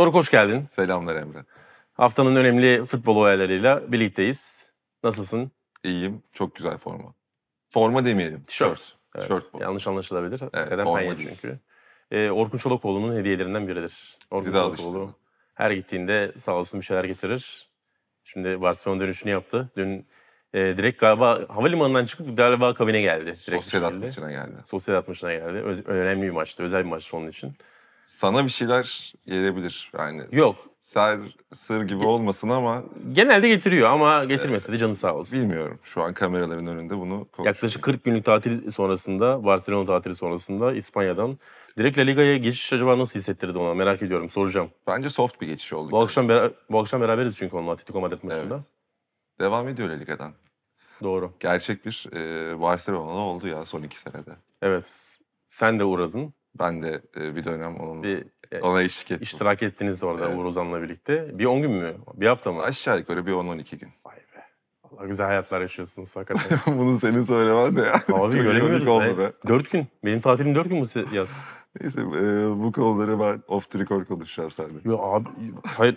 Doruk hoş geldin. Selamlar Emre. Haftanın önemli futbol olaylarıyla birlikteyiz. Nasılsın? İyiyim. Çok güzel forma. Forma demeyelim. Tişört. Evet. Tişört Yanlış anlaşılabilir. Evet, Neden penye çünkü. Ee, Orkun Çolakoğlu'nun hediyelerinden biridir. Orkun Çolakoğlu her gittiğinde sağ olsun bir şeyler getirir. Şimdi Barcelona dönüşünü yaptı. Dün e, direkt galiba havalimanından çıkıp galiba kabine geldi. Direkt Sosyal atmışına geldi. Sosyal atmışına geldi. Öz, önemli bir maçtı. Özel bir maçtı onun için sana bir şeyler gelebilir. Yani Yok. Ser, sır gibi olmasın ama... Genelde getiriyor ama getirmese de canı sağ olsun. Bilmiyorum. Şu an kameraların önünde bunu konuşuyorum. Yaklaşık 40 günlük tatil sonrasında, Barcelona tatili sonrasında İspanya'dan direkt La Liga'ya geçiş acaba nasıl hissettirdi ona merak ediyorum. Soracağım. Bence soft bir geçiş oldu. Bu yani. akşam, bera- bu akşam beraberiz çünkü onunla Atletico Madrid maçında. Evet. Devam ediyor La Liga'dan. Doğru. Gerçek bir e, Barcelona'da oldu ya son iki senede. Evet. Sen de uğradın. Ben de e, bir dönem onun bir, e, ona eşlik ettim. İştirak ettiniz orada evet. Uğur Ozan'la birlikte. Bir 10 gün mü? Bir hafta mı? Aşağı yukarı bir 10-12 gün. Vay be. Allah güzel hayatlar yaşıyorsunuz hakikaten. Bunu senin söylemen de ya. Abi göremiyorum Oldu be. 4 gün. Benim tatilim 4 gün bu yaz. Neyse e, bu konuları ben off the record konuşacağım seninle. Ya abi hayır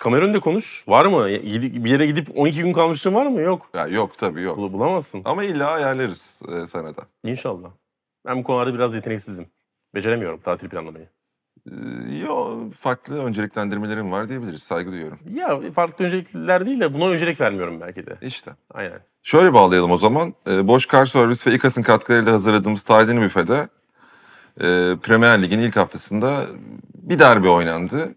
kamera önünde konuş. Var mı? Bir yere gidip 12 gün kalmışlığın var mı? Yok. Ya yok tabii yok. Bulamazsın. Ama illa ayarlarız e, sana da. İnşallah. Ben bu konularda biraz yeteneksizim. Beceremiyorum tatil planlamayı. Ee, yo farklı önceliklendirmelerim var diyebiliriz. Saygı duyuyorum. Ya farklı öncelikler değil de buna öncelik vermiyorum belki de. İşte. Aynen. Şöyle bağlayalım o zaman. E, Boş Kar Servis ve İKAS'ın katkılarıyla hazırladığımız Tadini Büfe'de e, Premier Lig'in ilk haftasında bir derbi oynandı.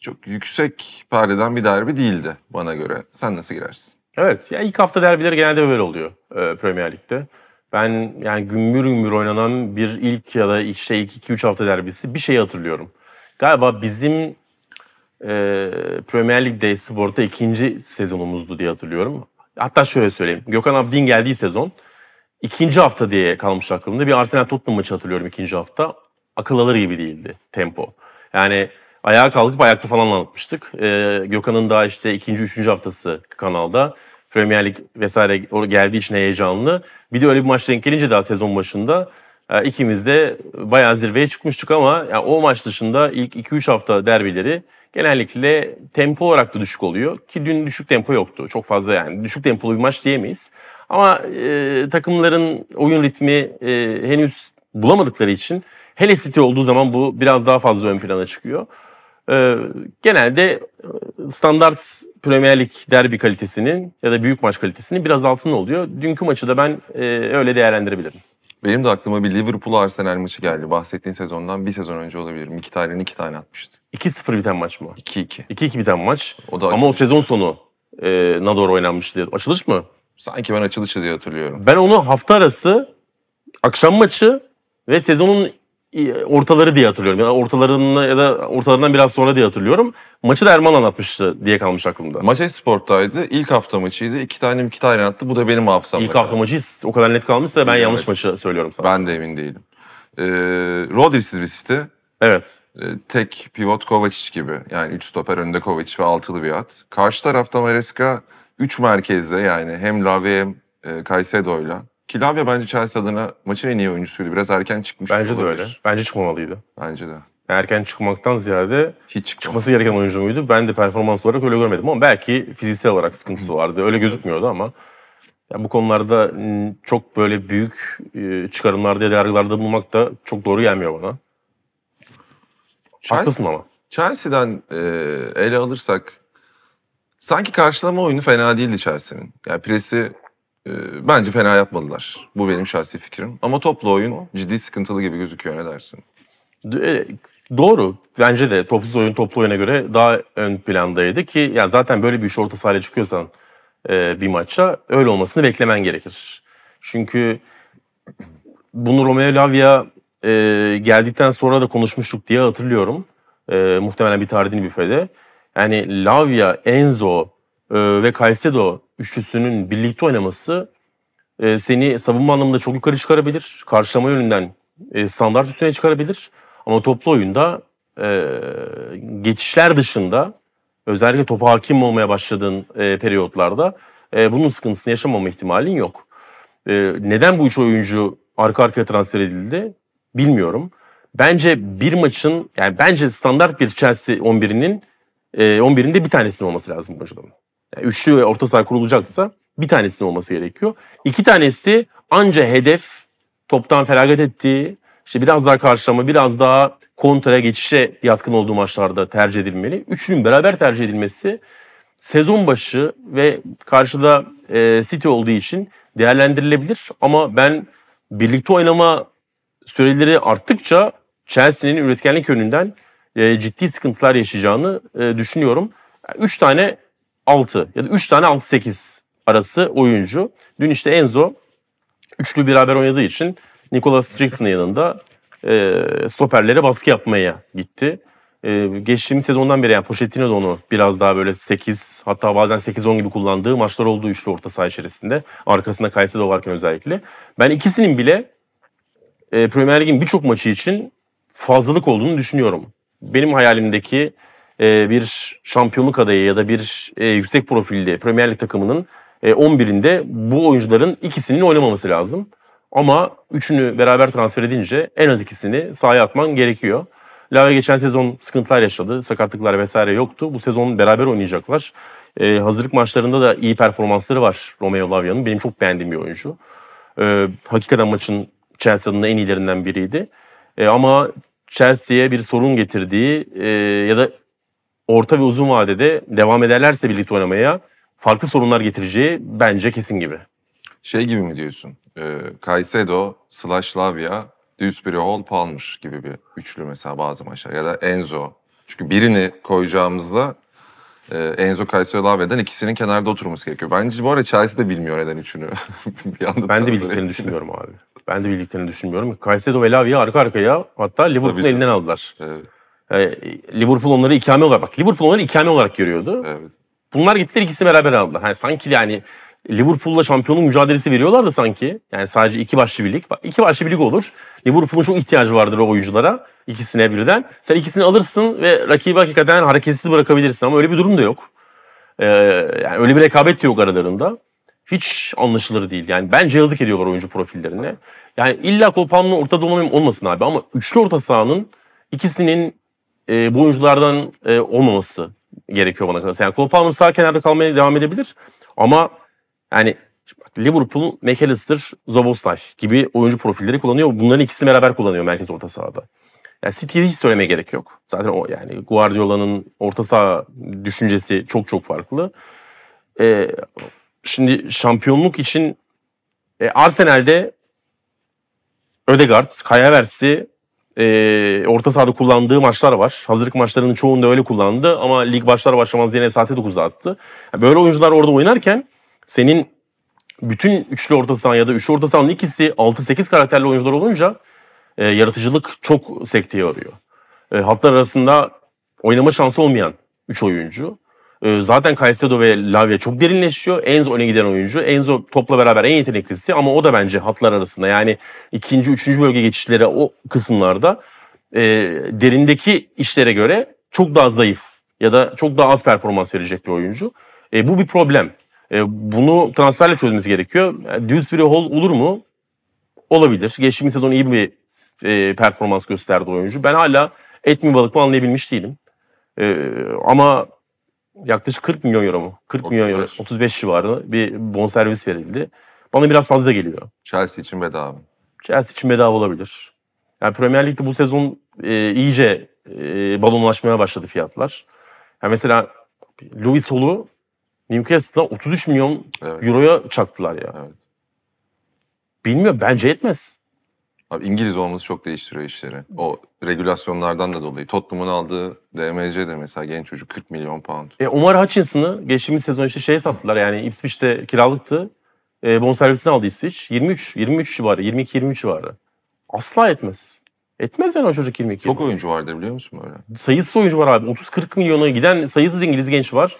Çok yüksek perdeden bir derbi değildi bana göre. Sen nasıl girersin? Evet. Ya ilk hafta derbileri genelde böyle oluyor e, Premier Lig'de. Ben yani gümbür gümbür oynanan bir ilk ya da işte ilk 2-3 hafta derbisi bir şey hatırlıyorum. Galiba bizim e, Premier Lig'de de Spor'da ikinci sezonumuzdu diye hatırlıyorum. Hatta şöyle söyleyeyim. Gökhan Abdin geldiği sezon ikinci hafta diye kalmış aklımda. Bir Arsenal Tottenham maçı hatırlıyorum ikinci hafta. Akıl alır gibi değildi tempo. Yani ayağa kalkıp ayakta falan anlatmıştık. Ee, Gökhan'ın daha işte ikinci, üçüncü haftası kanalda. Premier Lig vesaire geldiği için heyecanlı. Bir de öyle bir maç denk gelince daha sezon başında e, ikimiz de bayağı zirveye çıkmıştık ama yani o maç dışında ilk 2-3 hafta derbileri genellikle tempo olarak da düşük oluyor. Ki dün düşük tempo yoktu. Çok fazla yani düşük tempolu bir maç diyemeyiz. Ama e, takımların oyun ritmi e, henüz bulamadıkları için hele City olduğu zaman bu biraz daha fazla ön plana çıkıyor. E, genelde standart Premier Lig derbi kalitesinin ya da büyük maç kalitesinin biraz altında oluyor. Dünkü maçı da ben e, öyle değerlendirebilirim. Benim de aklıma bir Liverpool Arsenal maçı geldi. Bahsettiğin sezondan bir sezon önce olabilir. İki tane iki tane atmıştı. 2-0 biten maç mı? 2-2. 2-2 biten maç. O da Ama o sezon sonu e, Nador oynanmıştı. Açılış mı? Sanki ben açılışı diye hatırlıyorum. Ben onu hafta arası akşam maçı ve sezonun ortaları diye hatırlıyorum. Ya da ortalarına ya da ortalarından biraz sonra diye hatırlıyorum. Maçı da Erman anlatmıştı diye kalmış aklımda. Maç Esport'taydı. İlk hafta maçıydı. İki tane iki tane attı. Bu da benim hafızamda. İlk hafta yani. maçı o kadar net kalmışsa ben evet. yanlış maçı söylüyorum sana. Ben de emin değilim. Ee, Rodri'siz bir site. Evet. Ee, tek pivot Kovacic gibi. Yani 3 stoper önünde Kovacic ve altılı bir at. Karşı tarafta Maresca 3 merkezde yani hem Lavi hem Caicedo'yla Kilavya bence Chelsea adına maçın en iyi oyuncusuydu. Biraz erken çıkmış. Bence de öyle. Bence çıkmamalıydı. Bence de. erken çıkmaktan ziyade hiç çıkmadı. çıkması gereken oyuncu muydu? Ben de performans olarak öyle görmedim ama belki fiziksel olarak sıkıntısı vardı. Öyle gözükmüyordu ama ya bu konularda çok böyle büyük e, çıkarımlarda ya da yargılarda bulmak da çok doğru gelmiyor bana. Haklısın ama. Chelsea'den e, ele alırsak sanki karşılama oyunu fena değildi Chelsea'nin. Yani presi e, bence fena yapmadılar. Bu benim şahsi fikrim. Ama toplu oyun ciddi sıkıntılı gibi gözüküyor ne dersin? E, doğru. Bence de topsuz oyun toplu oyuna göre daha ön plandaydı ki ya zaten böyle bir iş orta sahaya çıkıyorsan e, bir maça öyle olmasını beklemen gerekir. Çünkü bunu Romeo Lavia e, geldikten sonra da konuşmuştuk diye hatırlıyorum. E, muhtemelen bir tarihini büfede. Yani Lavia, Enzo, ee, ve Caicedo üçlüsünün birlikte oynaması e, seni savunma anlamında çok yukarı çıkarabilir. Karşılama yönünden e, standart üstüne çıkarabilir. Ama toplu oyunda e, geçişler dışında özellikle topa hakim olmaya başladığın periyotlarda bunun sıkıntısını yaşamama ihtimalin yok. Neden bu üç oyuncu arka arkaya transfer edildi bilmiyorum. Bence bir maçın yani bence standart bir Chelsea 11'inin 11'inde bir tanesinin olması lazım bu oyuncuların üçlü orta saha kurulacaksa bir tanesinin olması gerekiyor. İki tanesi anca hedef toptan feragat ettiği, işte biraz daha karşılama, biraz daha kontraya geçişe yatkın olduğu maçlarda tercih edilmeli. Üçünün beraber tercih edilmesi sezon başı ve karşıda e, City olduğu için değerlendirilebilir. Ama ben birlikte oynama süreleri arttıkça Chelsea'nin üretkenlik önünden e, ciddi sıkıntılar yaşayacağını e, düşünüyorum. Üç tane 6 ya da 3 tane 6-8 arası oyuncu. Dün işte Enzo üçlü beraber oynadığı için Nicolas Jackson'ın yanında e, stoperlere baskı yapmaya gitti. E, geçtiğimiz sezondan beri yani Pochettino da onu biraz daha böyle 8 hatta bazen 8-10 gibi kullandığı maçlar olduğu üçlü orta saha içerisinde. Arkasında Kayseri varken özellikle. Ben ikisinin bile e, Premier Lig'in birçok maçı için fazlalık olduğunu düşünüyorum. Benim hayalimdeki e, bir şampiyonluk adayı ya da bir e, yüksek profilli Premier Lig takımının e, 11'inde bu oyuncuların ikisinin oynamaması lazım. Ama üçünü beraber transfer edince en az ikisini sahaya atman gerekiyor. Lave geçen sezon sıkıntılar yaşadı. Sakatlıklar vesaire yoktu. Bu sezon beraber oynayacaklar. E, hazırlık maçlarında da iyi performansları var Romeo Lavia'nın. Benim çok beğendiğim bir oyuncu. E, hakikaten maçın Chelsea'nin en iyilerinden biriydi. E, ama Chelsea'ye bir sorun getirdiği e, ya da orta ve uzun vadede devam ederlerse birlikte oynamaya farklı sorunlar getireceği bence kesin gibi. Şey gibi mi diyorsun? E, Caicedo, Slavia, Dewsbury Hall, Palmer gibi bir üçlü mesela bazı maçlar. Ya da Enzo. Çünkü birini koyacağımızda e, Enzo Caicedo Lavia'dan ikisinin kenarda oturması gerekiyor. Bence bu arada Chelsea de bilmiyor neden üçünü. bir anda ben de bildiklerini düşünmüyorum abi. Ben de bildiklerini düşünmüyorum. Caicedo ve Lavia arka arkaya hatta Liverpool'un elinden aldılar. Evet. Ee, Liverpool onları ikame olarak bak Liverpool onları ikame olarak görüyordu. Evet. Bunlar gittiler ikisi beraber aldılar. Yani sanki yani Liverpool'la şampiyonun mücadelesi veriyorlar da sanki. Yani sadece iki başlı bir lig. Bak, iki başlı bir lig olur. Liverpool'un çok ihtiyacı vardır o oyunculara. İkisine birden. Sen ikisini alırsın ve rakibi hakikaten hareketsiz bırakabilirsin ama öyle bir durum da yok. Ee, yani öyle bir rekabet de yok aralarında. Hiç anlaşılır değil. Yani bence yazık ediyorlar oyuncu profillerine. Yani illa Kolpan'ın orta dolmanın olmasın abi ama üçlü orta sahanın ikisinin e, bu oyunculardan e, olmaması gerekiyor bana kalırsa. Yani Cole Palmer sağ kenarda kalmaya devam edebilir ama yani Liverpool'un McAllister, Zoboslay gibi oyuncu profilleri kullanıyor. Bunların ikisi beraber kullanıyor merkez orta sahada. Yani City'ye hiç söylemeye gerek yok. Zaten o yani Guardiola'nın orta saha düşüncesi çok çok farklı. Ee, şimdi şampiyonluk için e, Arsenal'de Ödegaard, Kaya Versi, e, orta sahada kullandığı maçlar var. Hazırlık maçlarının çoğunda öyle kullandı ama lig başlar başlamaz yine saate 9'a attı. böyle oyuncular orada oynarken senin bütün üçlü orta saha ya da üçlü orta sahanın ikisi 6-8 karakterli oyuncular olunca e, yaratıcılık çok sekteye arıyor. E, hatlar arasında oynama şansı olmayan 3 oyuncu. Ee, zaten Caicedo ve Lavia çok derinleşiyor. Enzo öne giden oyuncu. Enzo topla beraber en yeteneklisi ama o da bence hatlar arasında. Yani ikinci, üçüncü bölge geçişleri o kısımlarda e, derindeki işlere göre çok daha zayıf ya da çok daha az performans verecek bir oyuncu. E, bu bir problem. E, bunu transferle çözmesi gerekiyor. Düz bir hol olur mu? Olabilir. Geçtiğimiz sezon iyi bir e, performans gösterdi oyuncu. Ben hala et mi balık mı anlayabilmiş değilim. E, ama yaklaşık 40 milyon euro mu? 40 milyon euro, 35 civarı bir bonservis verildi. Bana biraz fazla geliyor. Chelsea için bedava. Chelsea için bedava olabilir. Yani Premier Lig'de bu sezon e, iyice e, balonlaşmaya başladı fiyatlar. Yani mesela Luis Solu Newcastle'a 33 milyon evet. euroya çaktılar ya. Evet. Bilmiyorum bence yetmez. Abi İngiliz olması çok değiştiriyor işleri. O regülasyonlardan da dolayı. Tottenham'ın aldığı DMC de mesela genç çocuk 40 milyon pound. E, Omar Hutchinson'ı geçtiğimiz sezon işte şeye sattılar yani Ipswich'te kiralıktı. E, servisini aldı Ipswich. 23, 23 civarı, 22-23 civarı. Asla etmez. Etmez yani o çocuk 22. Çok oyuncu vardır biliyor musun böyle? Sayısız oyuncu var abi. 30-40 milyona giden sayısız İngiliz genç var.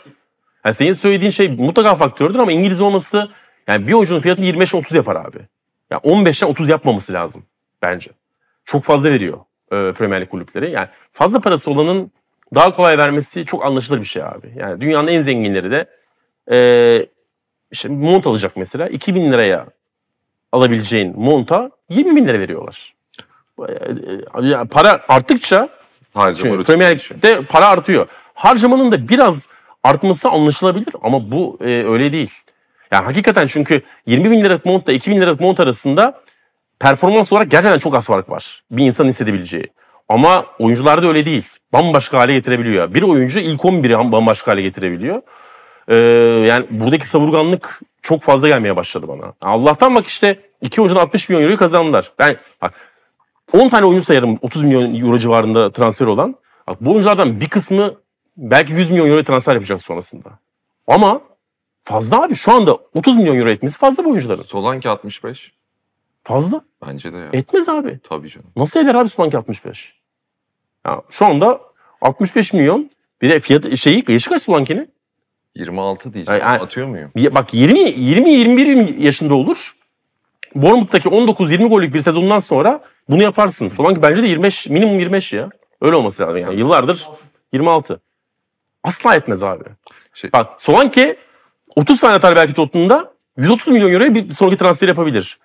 Yani senin söylediğin şey mutlaka faktördür ama İngiliz olması yani bir oyuncunun fiyatını 25 30 yapar abi. Yani 15'ten 30 yapmaması lazım bence. Çok fazla veriyor e, Premier Lig kulüpleri. Yani fazla parası olanın daha kolay vermesi çok anlaşılır bir şey abi. Yani dünyanın en zenginleri de e, işte mont alacak mesela. 2000 liraya alabileceğin monta 20 bin lira veriyorlar. E, e, yani para arttıkça Harcama Premier Lig'de para artıyor. Harcamanın da biraz artması anlaşılabilir ama bu e, öyle değil. Yani hakikaten çünkü 20 bin liralık montla 2 bin liralık mont arasında performans olarak gerçekten çok az fark var. Bir insan hissedebileceği. Ama oyuncularda öyle değil. Bambaşka hale getirebiliyor. Bir oyuncu ilk 11'i bambaşka hale getirebiliyor. Ee, yani buradaki savurganlık çok fazla gelmeye başladı bana. Allah'tan bak işte iki oyuncu 60 milyon euroyu kazandılar. Ben bak 10 tane oyuncu sayarım 30 milyon euro civarında transfer olan. Bak, bu oyunculardan bir kısmı belki 100 milyon euro transfer yapacak sonrasında. Ama fazla abi şu anda 30 milyon euro etmesi fazla bu oyuncuların. Solanki 65. Fazla. Bence de ya. Etmez abi. Tabii canım. Nasıl eder abi Spank 65? Ya şu anda 65 milyon bir de fiyatı şeyi yaşı kaç Spanki'nin? 26 diyeceğim. Yani, Atıyor muyum? Bak 20 20 21 yaşında olur. Bournemouth'taki 19-20 gollük bir sezondan sonra bunu yaparsın. Solanki bence de 25 minimum 25 ya. Öyle olması lazım yani. Yıllardır 26. Asla etmez abi. Şey... Bak Solanki 30 tane atar belki Tottenham'da 130 milyon euroya bir sonraki transfer yapabilir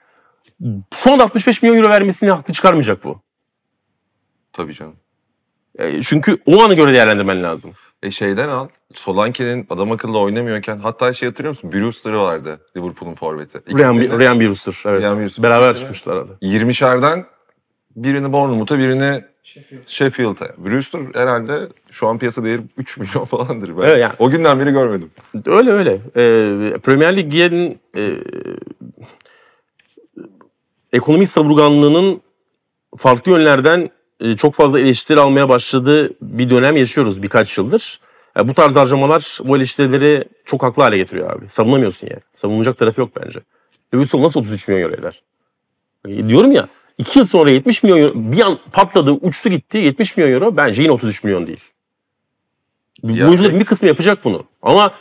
şu anda 65 milyon euro vermesini haklı çıkarmayacak bu. Tabii canım. E, çünkü o ana göre değerlendirmen lazım. E şeyden al. Solanke'nin adam akıllı oynamıyorken hatta şey hatırlıyor musun? Brewster'ı vardı Liverpool'un forveti. Ryan, Ryan Brewster. Evet. Ryan Brewster. Beraber çıkmışlar arada. 20 birini Bournemouth'a birini Sheffield. Sheffield'a. Brewster herhalde şu an piyasa değeri 3 milyon falandır. Ben evet yani. o günden beri görmedim. Öyle öyle. Ee, Premier Lig'in e, ekonomik savurganlığının farklı yönlerden e, çok fazla eleştiri almaya başladığı bir dönem yaşıyoruz birkaç yıldır. Yani bu tarz harcamalar bu eleştirileri çok haklı hale getiriyor abi. Savunamıyorsun yani. Savunulacak tarafı yok bence. Döviz kolu nasıl 33 milyon euro eder? E diyorum ya 2 yıl sonra 70 milyon euro bir an patladı uçtu gitti 70 milyon euro bence yine 33 milyon değil. Ya. Bu oyuncuların bir kısmı yapacak bunu. Ama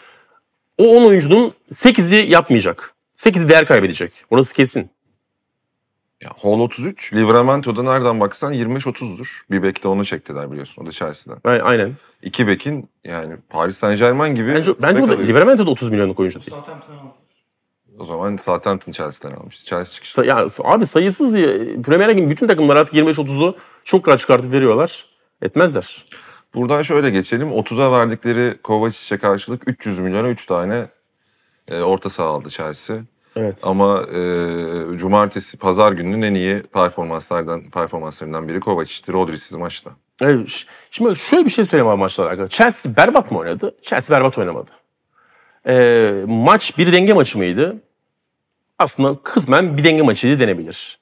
o 10 oyuncunun 8'i yapmayacak. 8'i değer kaybedecek. Orası kesin. Ya Hall 33. Livramento nereden baksan 25-30'dur. Bir bek de onu çektiler biliyorsun. O da Chelsea'den. Aynen. İki bekin yani Paris Saint Germain gibi. Bence, bence o da alıyor. 30 milyonluk oyuncu değil. Southampton O zaman Southampton Chelsea'den almıştı. Chelsea çıkışı. Sa- ya, abi sayısız ya, Premier League'in bütün takımlar artık 25-30'u çok rahat çıkartıp veriyorlar. Etmezler. Buradan şöyle geçelim. 30'a verdikleri Kovacic'e karşılık 300 milyona 3 tane e, orta saha aldı Chelsea. Evet. Ama e, cumartesi pazar gününün en iyi performanslardan performanslarından biri Kovacic'ti Rodri'siz maçta. Evet. Şimdi şöyle bir şey söyleyeyim abi maçla alakalı. Chelsea berbat mı oynadı? Chelsea berbat oynamadı. E, maç bir denge maçı mıydı? Aslında kısmen bir denge maçıydı denebilir.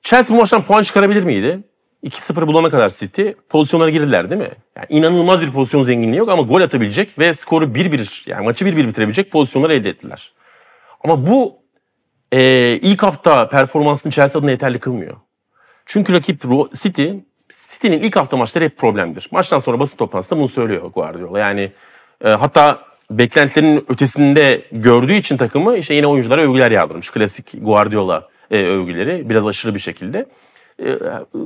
Chelsea bu maçtan puan çıkarabilir miydi? 2-0 bulana kadar City pozisyonlara girdiler değil mi? Yani inanılmaz bir pozisyon zenginliği yok ama gol atabilecek ve skoru 1-1 yani maçı 1-1 bitirebilecek pozisyonları elde ettiler. Ama bu e, ilk hafta performansını Chelsea adına yeterli kılmıyor. Çünkü rakip City, City'nin ilk hafta maçları hep problemdir. Maçtan sonra basın toplantısında bunu söylüyor Guardiola. Yani e, hatta beklentilerin ötesinde gördüğü için takımı işte yine oyunculara övgüler yağdırmış. Klasik Guardiola e, övgüleri biraz aşırı bir şekilde. E,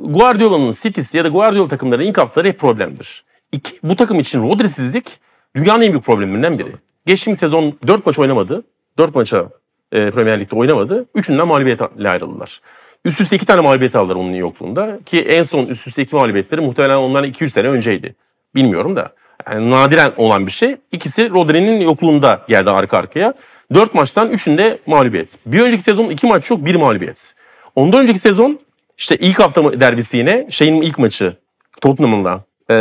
Guardiola'nın City'si ya da Guardiola takımlarının ilk haftaları hep problemdir. İki, bu takım için Rodri'sizlik dünyanın en büyük problemlerinden biri. Geçtiğimiz sezon 4 maç oynamadı. 4 maça e, Premier Lig'de oynamadı. Üçünden mağlubiyetle ayrıldılar. Üst üste iki tane mağlubiyet aldılar onun yokluğunda. Ki en son üst üste iki mağlubiyetleri muhtemelen onların 200 sene önceydi. Bilmiyorum da. Yani nadiren olan bir şey. İkisi Rodri'nin yokluğunda geldi arka arkaya. Dört maçtan üçünde mağlubiyet. Bir önceki sezon iki maç yok bir mağlubiyet. Ondan önceki sezon işte ilk hafta derbisi yine şeyin ilk maçı Tottenham'ınla e,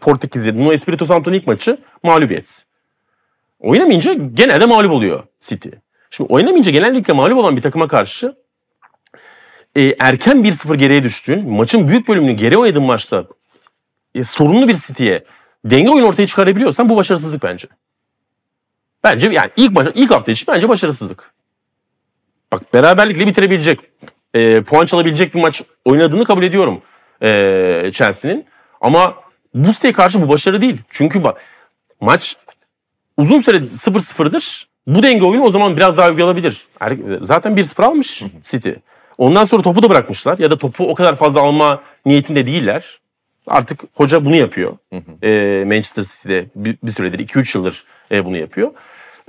Portekiz'de Nuno Espirito Santo'nun ilk maçı mağlubiyet. Oynamayınca gene de mağlup oluyor City. Şimdi oynamayınca genellikle mağlup olan bir takıma karşı e, erken 1-0 geriye düştüğün, maçın büyük bölümünü geri oynadığın maçta e, sorunlu bir City'ye denge oyunu ortaya çıkarabiliyorsan bu başarısızlık bence. Bence yani ilk baş, ilk hafta için bence başarısızlık. Bak beraberlikle bitirebilecek, e, puan çalabilecek bir maç oynadığını kabul ediyorum e, Chelsea'nin. Ama bu siteye karşı bu başarı değil. Çünkü bak maç uzun süre 0-0'dır. Bu denge oyunu o zaman biraz daha övgü alabilir. Er, zaten 1-0 almış City. Ondan sonra topu da bırakmışlar ya da topu o kadar fazla alma niyetinde değiller. Artık hoca bunu yapıyor. Ee, Manchester City'de bir, süredir 2-3 yıldır e, bunu yapıyor.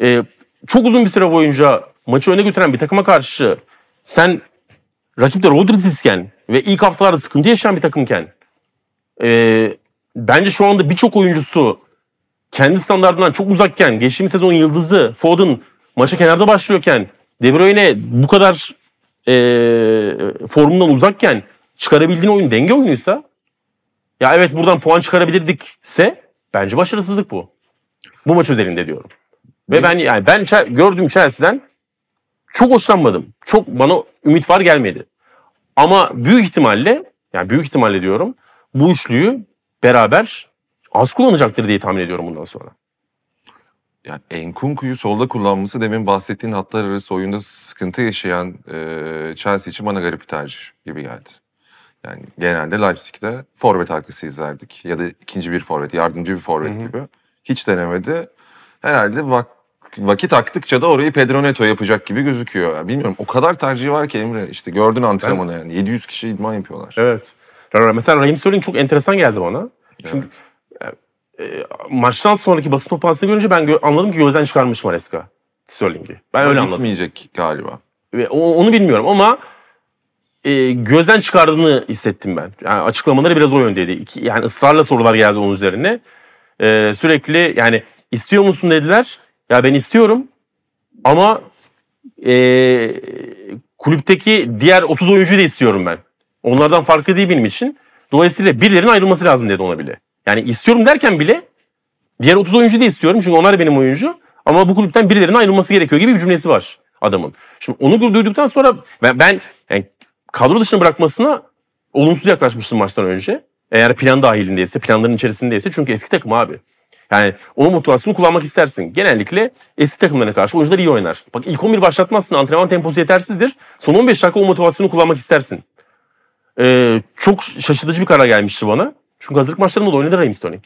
Ee, çok uzun bir süre boyunca maçı öne götüren bir takıma karşı sen rakipte Rodriguez'ken ve ilk haftalarda sıkıntı yaşayan bir takımken e, bence şu anda birçok oyuncusu kendi standartından çok uzakken geçtiğimiz sezon yıldızı Foden maça kenarda başlıyorken De Bruyne bu kadar e, formundan uzakken çıkarabildiğin oyun denge oyunuysa ya evet buradan puan çıkarabilirdikse bence başarısızlık bu. Bu maç üzerinde diyorum. Ve ben yani ben gördüğüm Chelsea'den çok hoşlanmadım. Çok bana ümit var gelmedi. Ama büyük ihtimalle yani büyük ihtimalle diyorum bu üçlüyü beraber az kullanacaktır diye tahmin ediyorum bundan sonra. Yani Enkunku'yu solda kullanması demin bahsettiğin hatlar arası oyunda sıkıntı yaşayan e, Chelsea için bana garip bir tercih gibi geldi. Yani genelde Leipzig'te forvet arkası izlerdik ya da ikinci bir forvet, yardımcı bir forvet gibi. Hiç denemedi. Herhalde vak vakit aktıkça da orayı Pedro Neto yapacak gibi gözüküyor. Yani bilmiyorum o kadar tercihi var ki Emre işte gördün antrenmanı yani 700 kişi idman yapıyorlar. Evet. Mesela Raheem Sterling çok enteresan geldi bana. Çünkü evet. Ee, maçtan sonraki basın toplantısını görünce ben anladım ki gözden çıkarmış Maresca Sterling'i. Ben öyle anladım. Bitmeyecek galiba. onu bilmiyorum ama e, gözden çıkardığını hissettim ben. Yani açıklamaları biraz o yöndeydi. yani ısrarla sorular geldi onun üzerine. Ee, sürekli yani istiyor musun dediler. Ya ben istiyorum ama e, kulüpteki diğer 30 oyuncuyu da istiyorum ben. Onlardan farklı değil benim için. Dolayısıyla birilerinin ayrılması lazım dedi ona bile. Yani istiyorum derken bile diğer 30 oyuncu da istiyorum çünkü onlar benim oyuncu. Ama bu kulüpten birilerinin ayrılması gerekiyor gibi bir cümlesi var adamın. Şimdi onu duyduktan sonra ben, ben yani kadro dışına bırakmasına olumsuz yaklaşmıştım maçtan önce. Eğer plan dahilindeyse, planların içerisindeyse çünkü eski takım abi. Yani o motivasyonu kullanmak istersin. Genellikle eski takımlarına karşı oyuncular iyi oynar. Bak ilk 11 başlatmazsın. Antrenman temposu yetersizdir. Son 15 dakika o motivasyonu kullanmak istersin. Ee, çok şaşırtıcı bir karar gelmişti bana. Çünkü hazırlık maçlarında da oynadı Raheem Sterling.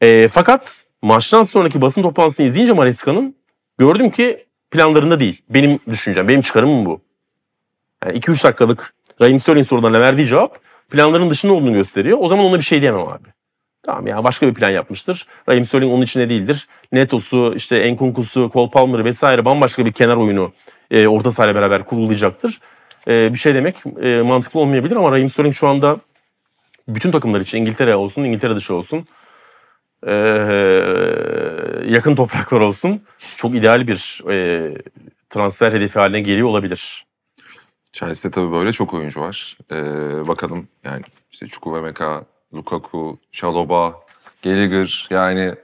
E, fakat maçtan sonraki basın toplantısını izleyince Mareska'nın gördüm ki planlarında değil. Benim düşüncem, benim çıkarımım bu. 2-3 dakikalık Raheem Sterling sorularına verdiği cevap planların dışında olduğunu gösteriyor. O zaman ona bir şey diyemem abi. Tamam ya başka bir plan yapmıştır. Raheem Sterling onun içinde değildir. Neto'su, işte Enkunku'su, Cole Palmer'ı vesaire bambaşka bir kenar oyunu e, orta sahayla beraber kurulacaktır. E, bir şey demek e, mantıklı olmayabilir ama Raheem Sterling şu anda bütün takımlar için İngiltere olsun, İngiltere dışı olsun. Ee, yakın topraklar olsun. Çok ideal bir e, transfer hedefi haline geliyor olabilir. Chelsea'de tabii böyle çok oyuncu var. Ee, bakalım yani işte Chukwuemeka, Lukaku, Şaloba, Gallagher yani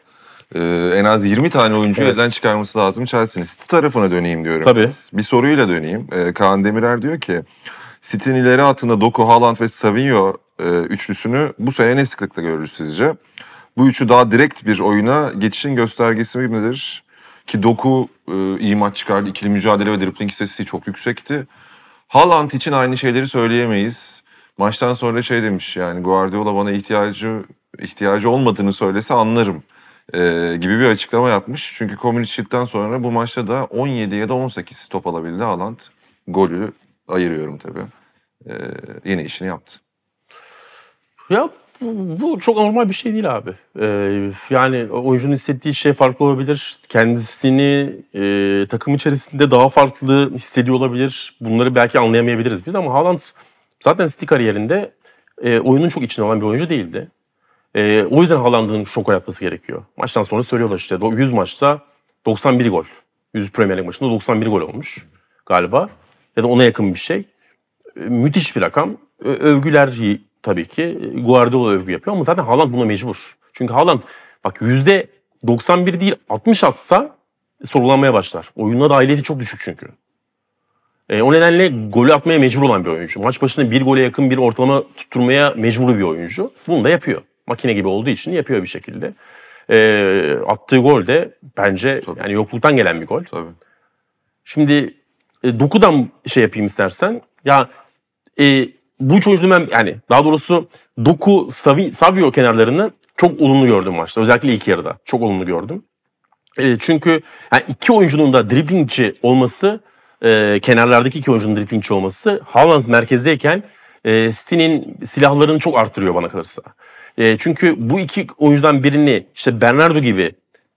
e, en az 20 tane oyuncu evet. elden çıkarması lazım Chelsea'nin. City tarafına döneyim diyorum. Tabii. Bir soruyla döneyim. Ee, Kaan Demirer diyor ki City'nin ileri altında Doku, Haaland ve Savinho e, üçlüsünü bu sene ne sıklıkla görürüz sizce? Bu üçü daha direkt bir oyuna geçişin göstergesi midir? Ki Doku e, iyi maç çıkardı. İkili mücadele ve dribling sesi çok yüksekti. Haaland için aynı şeyleri söyleyemeyiz. Maçtan sonra şey demiş yani Guardiola bana ihtiyacı ihtiyacı olmadığını söylese anlarım e, gibi bir açıklama yapmış. Çünkü Community Shield'den sonra bu maçta da 17 ya da 18 top alabildi Haaland. Golü ayırıyorum tabii. E, yeni işini yaptı. Ya bu, bu çok normal bir şey değil abi. Ee, yani oyuncunun hissettiği şey farklı olabilir. Kendisini e, takım içerisinde daha farklı hissediyor olabilir. Bunları belki anlayamayabiliriz biz ama Haaland zaten City kariyerinde e, oyunun çok içinde olan bir oyuncu değildi. E, o yüzden Haaland'ın şok yatması gerekiyor. Maçtan sonra söylüyorlar işte 100 maçta 91 gol. 100 Premier League maçında 91 gol olmuş galiba. Ya da ona yakın bir şey. E, müthiş bir rakam. E, övgüler tabii ki e, Guardiola övgü yapıyor ama zaten Haaland buna mecbur. Çünkü Haaland bak %91 değil 60 atsa sorulanmaya başlar. Oyununa dahiliyeti çok düşük çünkü. E, o nedenle golü atmaya mecbur olan bir oyuncu. Maç başına bir gole yakın bir ortalama tutturmaya mecbur bir oyuncu. Bunu da yapıyor. Makine gibi olduğu için yapıyor bir şekilde. E, attığı gol de bence Tabii. yani yokluktan gelen bir gol. Tabii. Şimdi e, dokudan şey yapayım istersen. Ya e, bu üç oyuncunun ben yani daha doğrusu Doku, Savi, Savio kenarlarını çok olumlu gördüm maçta. Özellikle ilk yarıda çok olumlu gördüm. E, çünkü yani iki oyuncunun da driblingçi olması, e, kenarlardaki iki oyuncunun driblingçi olması Haaland merkezdeyken e, City'nin silahlarını çok arttırıyor bana kalırsa. E, çünkü bu iki oyuncudan birini işte Bernardo gibi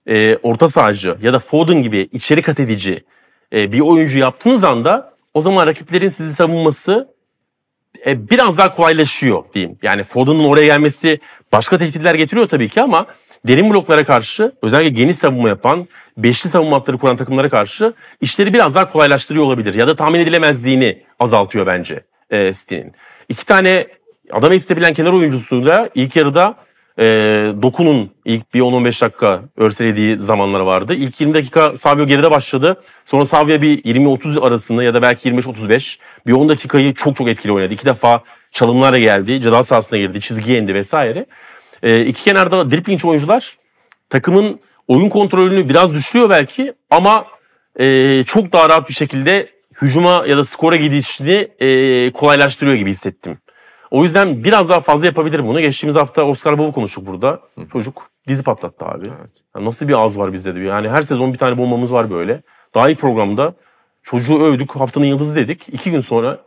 e, orta sahacı ya da Foden gibi içeri kat edici e, bir oyuncu yaptığınız anda o zaman rakiplerin sizi savunması e, biraz daha kolaylaşıyor diyeyim. Yani Ford'un oraya gelmesi başka tehditler getiriyor tabii ki ama derin bloklara karşı özellikle geniş savunma yapan, beşli savunma hatları kuran takımlara karşı işleri biraz daha kolaylaştırıyor olabilir. Ya da tahmin edilemezliğini azaltıyor bence e, City'nin. İki tane adam istebilen kenar oyuncusuyla ilk yarıda e, Doku'nun ilk bir 10-15 dakika örselediği zamanları vardı. İlk 20 dakika Savio geride başladı. Sonra Savio bir 20-30 arasında ya da belki 25-35 bir 10 dakikayı çok çok etkili oynadı. İki defa çalımlara geldi, ceza sahasına girdi, çizgiye indi vesaire. E, iki kenarda dribbling oyuncular takımın oyun kontrolünü biraz düşürüyor belki ama e, çok daha rahat bir şekilde hücuma ya da skora gidişini e, kolaylaştırıyor gibi hissettim. O yüzden biraz daha fazla yapabilirim bunu. Geçtiğimiz hafta Oscar Bob'u konuştuk burada. Hı. Çocuk dizi patlattı abi. Evet. Yani nasıl bir ağız var bizde diyor. Yani her sezon bir tane bombamız var böyle. Daha iyi programda çocuğu övdük, haftanın yıldızı dedik. İki gün sonra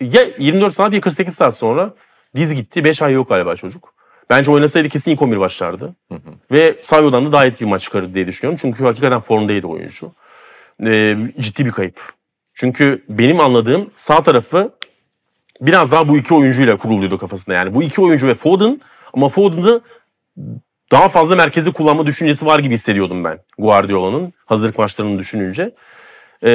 ya 24 saat ya 48 saat sonra dizi gitti. 5 ay yok galiba çocuk. Bence oynasaydı kesin ilk 11 başlardı. Hı hı. Ve Savio'dan da daha etkili bir maç çıkarır diye düşünüyorum. Çünkü hakikaten formdaydı oyuncu. Ee, ciddi bir kayıp. Çünkü benim anladığım sağ tarafı biraz daha bu iki oyuncuyla kuruluyordu kafasında yani. Bu iki oyuncu ve Foden ama Foden'ı daha fazla merkezde kullanma düşüncesi var gibi hissediyordum ben Guardiola'nın hazırlık maçlarını düşününce. E,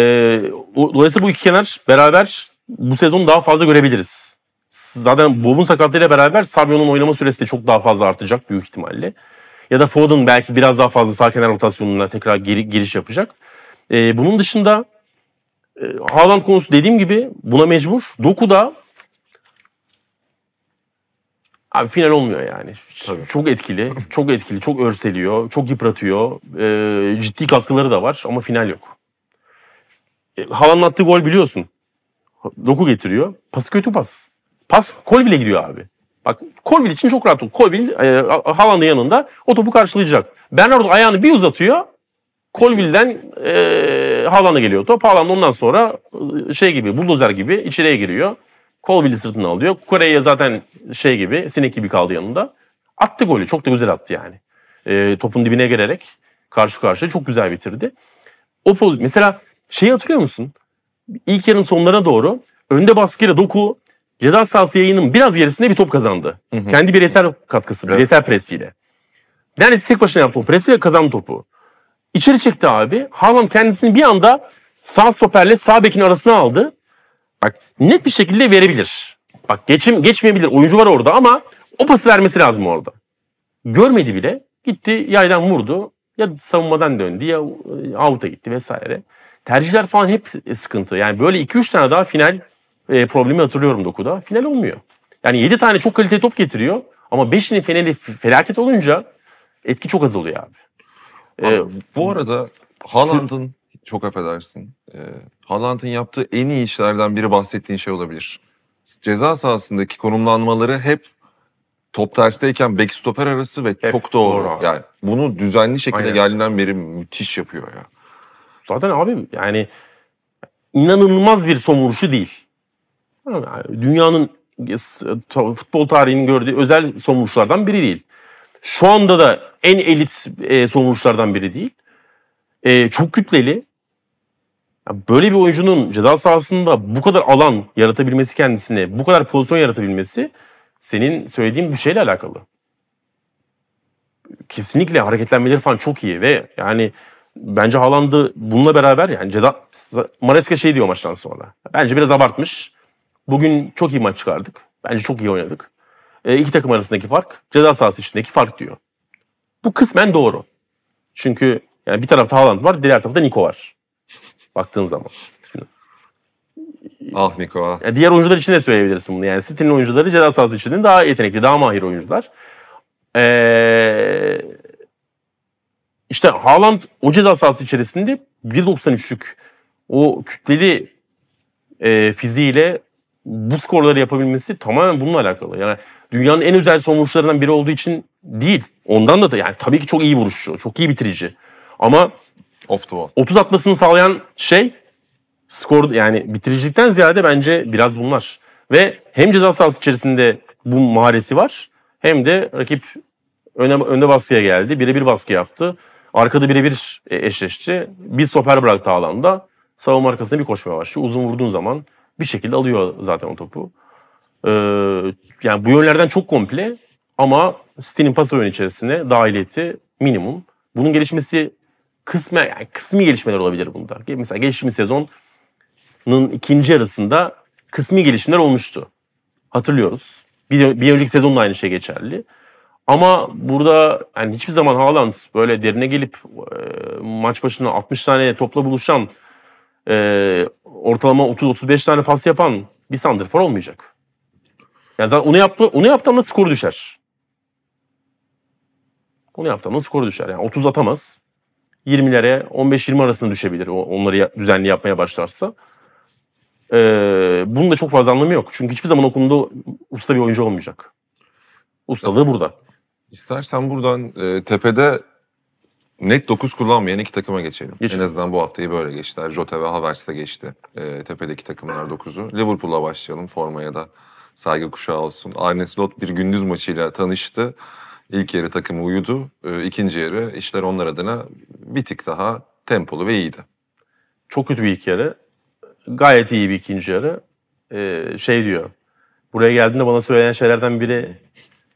dolayısıyla bu iki kenar beraber bu sezon daha fazla görebiliriz. Zaten Bob'un sakatlığıyla beraber Savio'nun oynama süresi de çok daha fazla artacak büyük ihtimalle. Ya da Foden belki biraz daha fazla sağ kenar rotasyonuna tekrar geri, giriş yapacak. E, bunun dışında e, Haaland konusu dediğim gibi buna mecbur. Doku da Abi final olmuyor yani. Tabii. Çok etkili, çok etkili, çok örseliyor, çok yıpratıyor. Ee, ciddi katkıları da var ama final yok. E, Havan'ın attığı gol biliyorsun. Doku getiriyor. Pası kötü pas. Pas Colville'e gidiyor abi. Bak Colville için çok rahat ol. Colville e, Haaland'ın yanında o topu karşılayacak. Bernardo ayağını bir uzatıyor. Colville'den e, Haaland'a geliyor top. Haaland ondan sonra e, şey gibi buldozer gibi içeriye giriyor. Colville'i sırtına alıyor. Kukure'ye zaten şey gibi sinek gibi kaldı yanında. Attı golü. Çok da güzel attı yani. E, topun dibine gelerek karşı karşıya çok güzel bitirdi. O poz mesela şeyi hatırlıyor musun? İlk yarın sonlarına doğru önde baskıyla Doku ceza sahası yayının biraz gerisinde bir top kazandı. Hı hı. Kendi bireysel katkısı, evet. bireysel presiyle. Neredeyse tek başına yaptı o presi ve kazandı topu. İçeri çekti abi. Haaland kendisini bir anda sağ stoperle sağ bekin arasına aldı. Bak net bir şekilde verebilir. Bak geçim geçmeyebilir. Oyuncu var orada ama o pası vermesi lazım orada. Görmedi bile. Gitti yaydan vurdu. Ya savunmadan döndü ya e, out'a gitti vesaire. Tercihler falan hep e, sıkıntı. Yani böyle 2-3 tane daha final e, problemi hatırlıyorum Doku'da. Final olmuyor. Yani 7 tane çok kaliteli top getiriyor. Ama 5'inin finali felaket olunca etki çok azalıyor abi. E, abi ee, bu arada Haaland'ın çok affedersin. E, Haaland'ın yaptığı en iyi işlerden biri bahsettiğin şey olabilir. Ceza sahasındaki konumlanmaları hep top tersteyken back stoper arası ve hep çok doğru. doğru. Yani bunu düzenli şekilde Aynen. geldiğinden beri müthiş yapıyor ya. Zaten abim yani inanılmaz bir somuruşu değil. Yani dünyanın futbol tarihinin gördüğü özel somuruşlardan biri değil. Şu anda da en elit e, somuruşlardan biri değil. E, çok kütleli, böyle bir oyuncunun ceza sahasında bu kadar alan yaratabilmesi kendisine, bu kadar pozisyon yaratabilmesi senin söylediğin bu şeyle alakalı. Kesinlikle hareketlenmeleri falan çok iyi ve yani bence Haaland'ı bununla beraber yani ceza Maresca şey diyor maçtan sonra. Bence biraz abartmış. Bugün çok iyi maç çıkardık. Bence çok iyi oynadık. E, iki takım arasındaki fark ceza sahası içindeki fark diyor. Bu kısmen doğru. Çünkü yani bir tarafta Haaland var, diğer tarafta Niko var. Baktığın zaman. Ah Niko ah. Ya diğer oyuncular için de söyleyebilirsin bunu. Yani City'nin oyuncuları ceza sahası için daha yetenekli, daha mahir oyuncular. Ee, işte Haaland o ceza sahası içerisinde 1.93'lük o kütleli e, fiziğiyle bu skorları yapabilmesi tamamen bununla alakalı. Yani dünyanın en özel sonuçlarından biri olduğu için değil. Ondan da, da yani tabii ki çok iyi vuruşçu, çok iyi bitirici. Ama Off the ball. 30 atmasını sağlayan şey skor yani bitiricilikten ziyade bence biraz bunlar. Ve hem ceza sahası içerisinde bu mahareti var hem de rakip öne, önde baskıya geldi. Birebir baskı yaptı. Arkada birebir e, eşleşti. Bir stoper bıraktı alanda. Savunma arkasına bir koşmaya başlıyor. Uzun vurduğun zaman bir şekilde alıyor zaten o topu. Ee, yani bu yönlerden çok komple ama City'nin pas oyun içerisine dahil etti minimum. Bunun gelişmesi kısmen yani kısmi gelişmeler olabilir bunda. Mesela geçtiğimiz sezonun ikinci yarısında kısmi gelişmeler olmuştu. Hatırlıyoruz. Bir, bir önceki sezonun aynı şey geçerli. Ama burada yani hiçbir zaman Haaland böyle derine gelip e, maç başına 60 tane topla buluşan e, ortalama 30-35 tane pas yapan bir santrfor olmayacak. Yani zaten onu yaptı, onu yaptığında skor düşer. Onu yaptığında skor düşer. Yani 30 atamaz. 20'lere 15-20 arasında düşebilir onları düzenli yapmaya başlarsa. Ee, bunun da çok fazla anlamı yok. Çünkü hiçbir zaman okulunda usta bir oyuncu olmayacak. Ustalığı burada. İstersen buradan e, tepede net 9 kullanmayan iki takıma geçelim. geçelim. En azından bu haftayı böyle geçtiler. Jota ve Havertz de geçti. E, tepedeki takımlar 9'u. Liverpool'a başlayalım. Formaya da saygı kuşağı olsun. Arne Slot bir gündüz maçıyla tanıştı. İlk yarı takımı uyudu. Ee, ikinci yarı işler onlar adına bir tık daha tempolu ve iyiydi. Çok kötü bir ilk yarı. Gayet iyi bir ikinci yarı. Ee, şey diyor. Buraya geldiğinde bana söyleyen şeylerden biri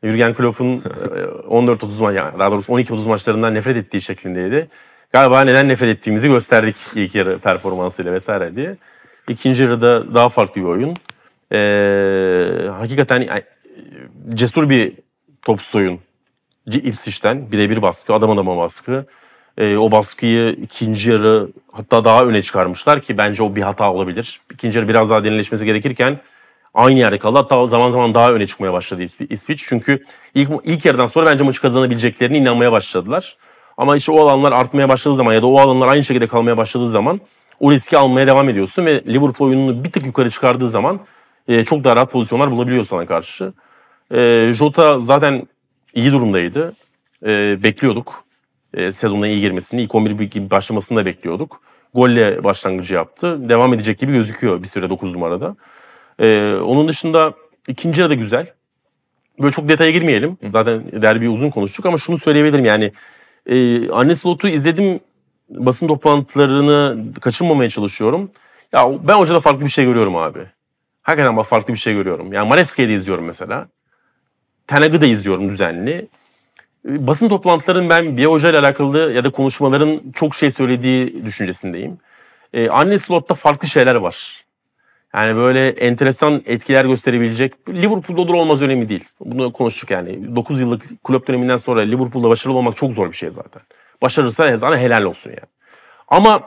Jürgen Klopp'un 14-30 maç, yani daha doğrusu 12-30 maçlarından nefret ettiği şeklindeydi. Galiba neden nefret ettiğimizi gösterdik ilk yarı performansıyla vesaire diye. İkinci yarıda daha farklı bir oyun. Ee, hakikaten yani, cesur bir top soyun Ipswich'ten birebir baskı, adam adama baskı. E, o baskıyı ikinci yarı hatta daha öne çıkarmışlar ki bence o bir hata olabilir. İkinci yarı biraz daha denileşmesi gerekirken aynı yerde kaldı. Hatta zaman zaman daha öne çıkmaya başladı Ipswich Çünkü ilk, ilk yarıdan sonra bence maçı kazanabileceklerine inanmaya başladılar. Ama işte o alanlar artmaya başladığı zaman ya da o alanlar aynı şekilde kalmaya başladığı zaman o riski almaya devam ediyorsun ve Liverpool oyununu bir tık yukarı çıkardığı zaman e, çok daha rahat pozisyonlar bulabiliyor sana karşı. E, Jota zaten iyi durumdaydı. E, bekliyorduk. E, ee, sezonda iyi girmesini, ilk 11 başlamasını da bekliyorduk. Golle başlangıcı yaptı. Devam edecek gibi gözüküyor bir süre 9 numarada. E, onun dışında ikinci yarı da güzel. Böyle çok detaya girmeyelim. Zaten derbi uzun konuştuk ama şunu söyleyebilirim yani e, Ancelotti izledim basın toplantılarını kaçırmamaya çalışıyorum. Ya ben hocada farklı bir şey görüyorum abi. Hakikaten bak farklı bir şey görüyorum. Yani Maresca'yı da izliyorum mesela. Tenag'ı da izliyorum düzenli. Ee, basın toplantıların ben Biya Hoca ile alakalı ya da konuşmaların çok şey söylediği düşüncesindeyim. Ee, anne slotta farklı şeyler var. Yani böyle enteresan etkiler gösterebilecek. Liverpool'da olur olmaz önemli değil. Bunu konuştuk yani. 9 yıllık kulüp döneminden sonra Liverpool'da başarılı olmak çok zor bir şey zaten. Başarırsa en helal olsun yani. Ama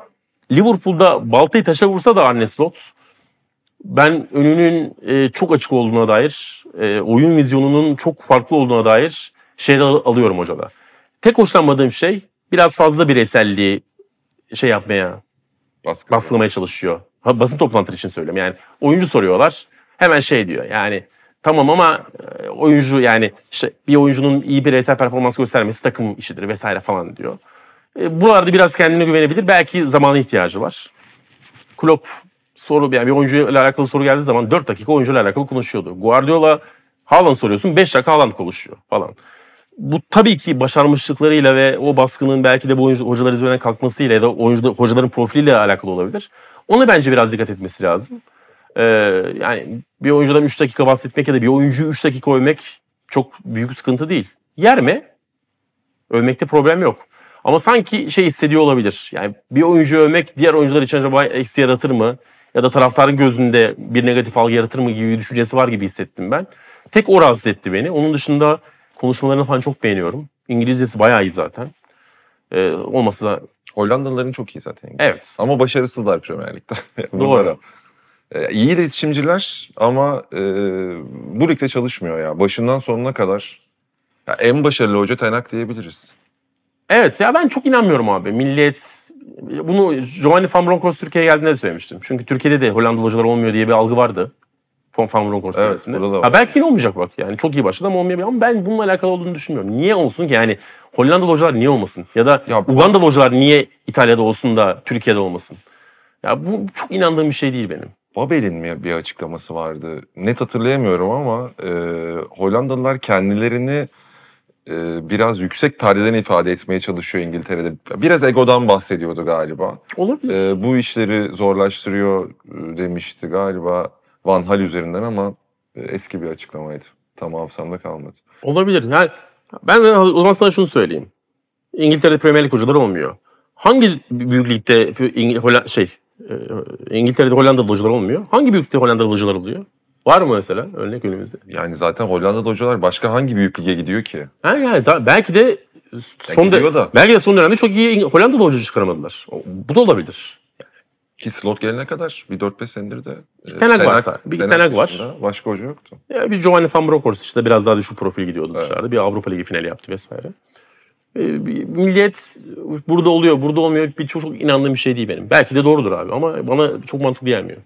Liverpool'da baltayı taşa vursa da Arne Slot ben önünün e, çok açık olduğuna dair, e, oyun vizyonunun çok farklı olduğuna dair şeyler alıyorum hocada. Tek hoşlanmadığım şey biraz fazla bireyselliği şey yapmaya, Baskı baskılamaya çalışıyor. Ha, basın toplantıları için söylüyorum. Yani oyuncu soruyorlar. Hemen şey diyor yani tamam ama e, oyuncu yani işte bir oyuncunun iyi bireysel performans göstermesi takım işidir vesaire falan diyor. E, buralarda biraz kendine güvenebilir. Belki zamanı ihtiyacı var. Klopp soru yani bir oyuncu ile alakalı soru geldiği zaman 4 dakika oyuncu ile alakalı konuşuyordu. Guardiola Haaland soruyorsun 5 dakika Haaland konuşuyor falan. Bu tabii ki başarmışlıklarıyla ve o baskının belki de bu oyuncu, hocalar üzerine kalkmasıyla ya da oyuncu, hocaların profiliyle alakalı olabilir. Ona bence biraz dikkat etmesi lazım. Ee, yani bir oyuncudan 3 dakika bahsetmek ya da bir oyuncuyu 3 dakika övmek çok büyük sıkıntı değil. Yer mi? Övmekte problem yok. Ama sanki şey hissediyor olabilir. Yani bir oyuncu övmek diğer oyuncular için acaba eksi yaratır mı? ya da taraftarın gözünde bir negatif algı yaratır mı gibi bir düşüncesi var gibi hissettim ben. Tek o rahatsız etti beni. Onun dışında konuşmalarını falan çok beğeniyorum. İngilizcesi bayağı iyi zaten. Ee, olması da... Hollandalıların çok iyi zaten. İngilizce. Evet. Ama başarısızlar Premier Lig'de. Doğru. Ee, iyi iletişimciler ama e, bu ligde çalışmıyor ya. Başından sonuna kadar ya en başarılı hoca Tenak diyebiliriz. Evet ya ben çok inanmıyorum abi. Millet bunu Giovanni Van Bronckhorst Türkiye'ye geldiğinde de söylemiştim. Çünkü Türkiye'de de Hollandalı hocalar olmuyor diye bir algı vardı. Von Van Bronckhorst evet, devresinde. Ha, belki yine olmayacak bak yani çok iyi başladı ama olmayabilir ama ben bununla alakalı olduğunu düşünmüyorum. Niye olsun ki yani Hollandalı hocalar niye olmasın? Ya da ya, Ugandalı hocalar niye İtalya'da olsun da Türkiye'de olmasın? Ya bu çok inandığım bir şey değil benim. Babel'in mi bir açıklaması vardı? Net hatırlayamıyorum ama e, Hollandalılar kendilerini e, biraz yüksek perdeden ifade etmeye çalışıyor İngiltere'de. Biraz egodan bahsediyordu galiba. Olabilir. E, bu işleri zorlaştırıyor e, demişti galiba Van Hal üzerinden ama e, eski bir açıklamaydı. Tam hafızamda kalmadı. Olabilir. Yani ben o zaman sana şunu söyleyeyim. İngiltere'de Premier Lig hocaları olmuyor. Hangi büyüklükte ligde İngil, Hollanda, şey İngiltere'de Hollandalı hocalar olmuyor? Hangi büyüklükte ligde Hollandalı hocalar oluyor? Var mı mesela örnek önümüzde? Yani zaten Hollanda'da hocalar başka hangi büyük lige gidiyor ki? Ha yani belki de son de, da. belki de son dönemde çok iyi Hollanda'da hoca çıkaramadılar. Bu da olabilir. Ki slot gelene kadar bir 4-5 senedir de e, işte Tenak, varsa. Bir tenek tenak var. Başka hoca yoktu. Ya bir Giovanni Van Bronckhorst işte biraz daha düşük profil gidiyordu evet. dışarıda. Bir Avrupa Ligi finali yaptı vesaire. E, millet burada oluyor, burada olmuyor. Bir çok, çok inandığım bir şey değil benim. Belki de doğrudur abi ama bana çok mantıklı gelmiyor.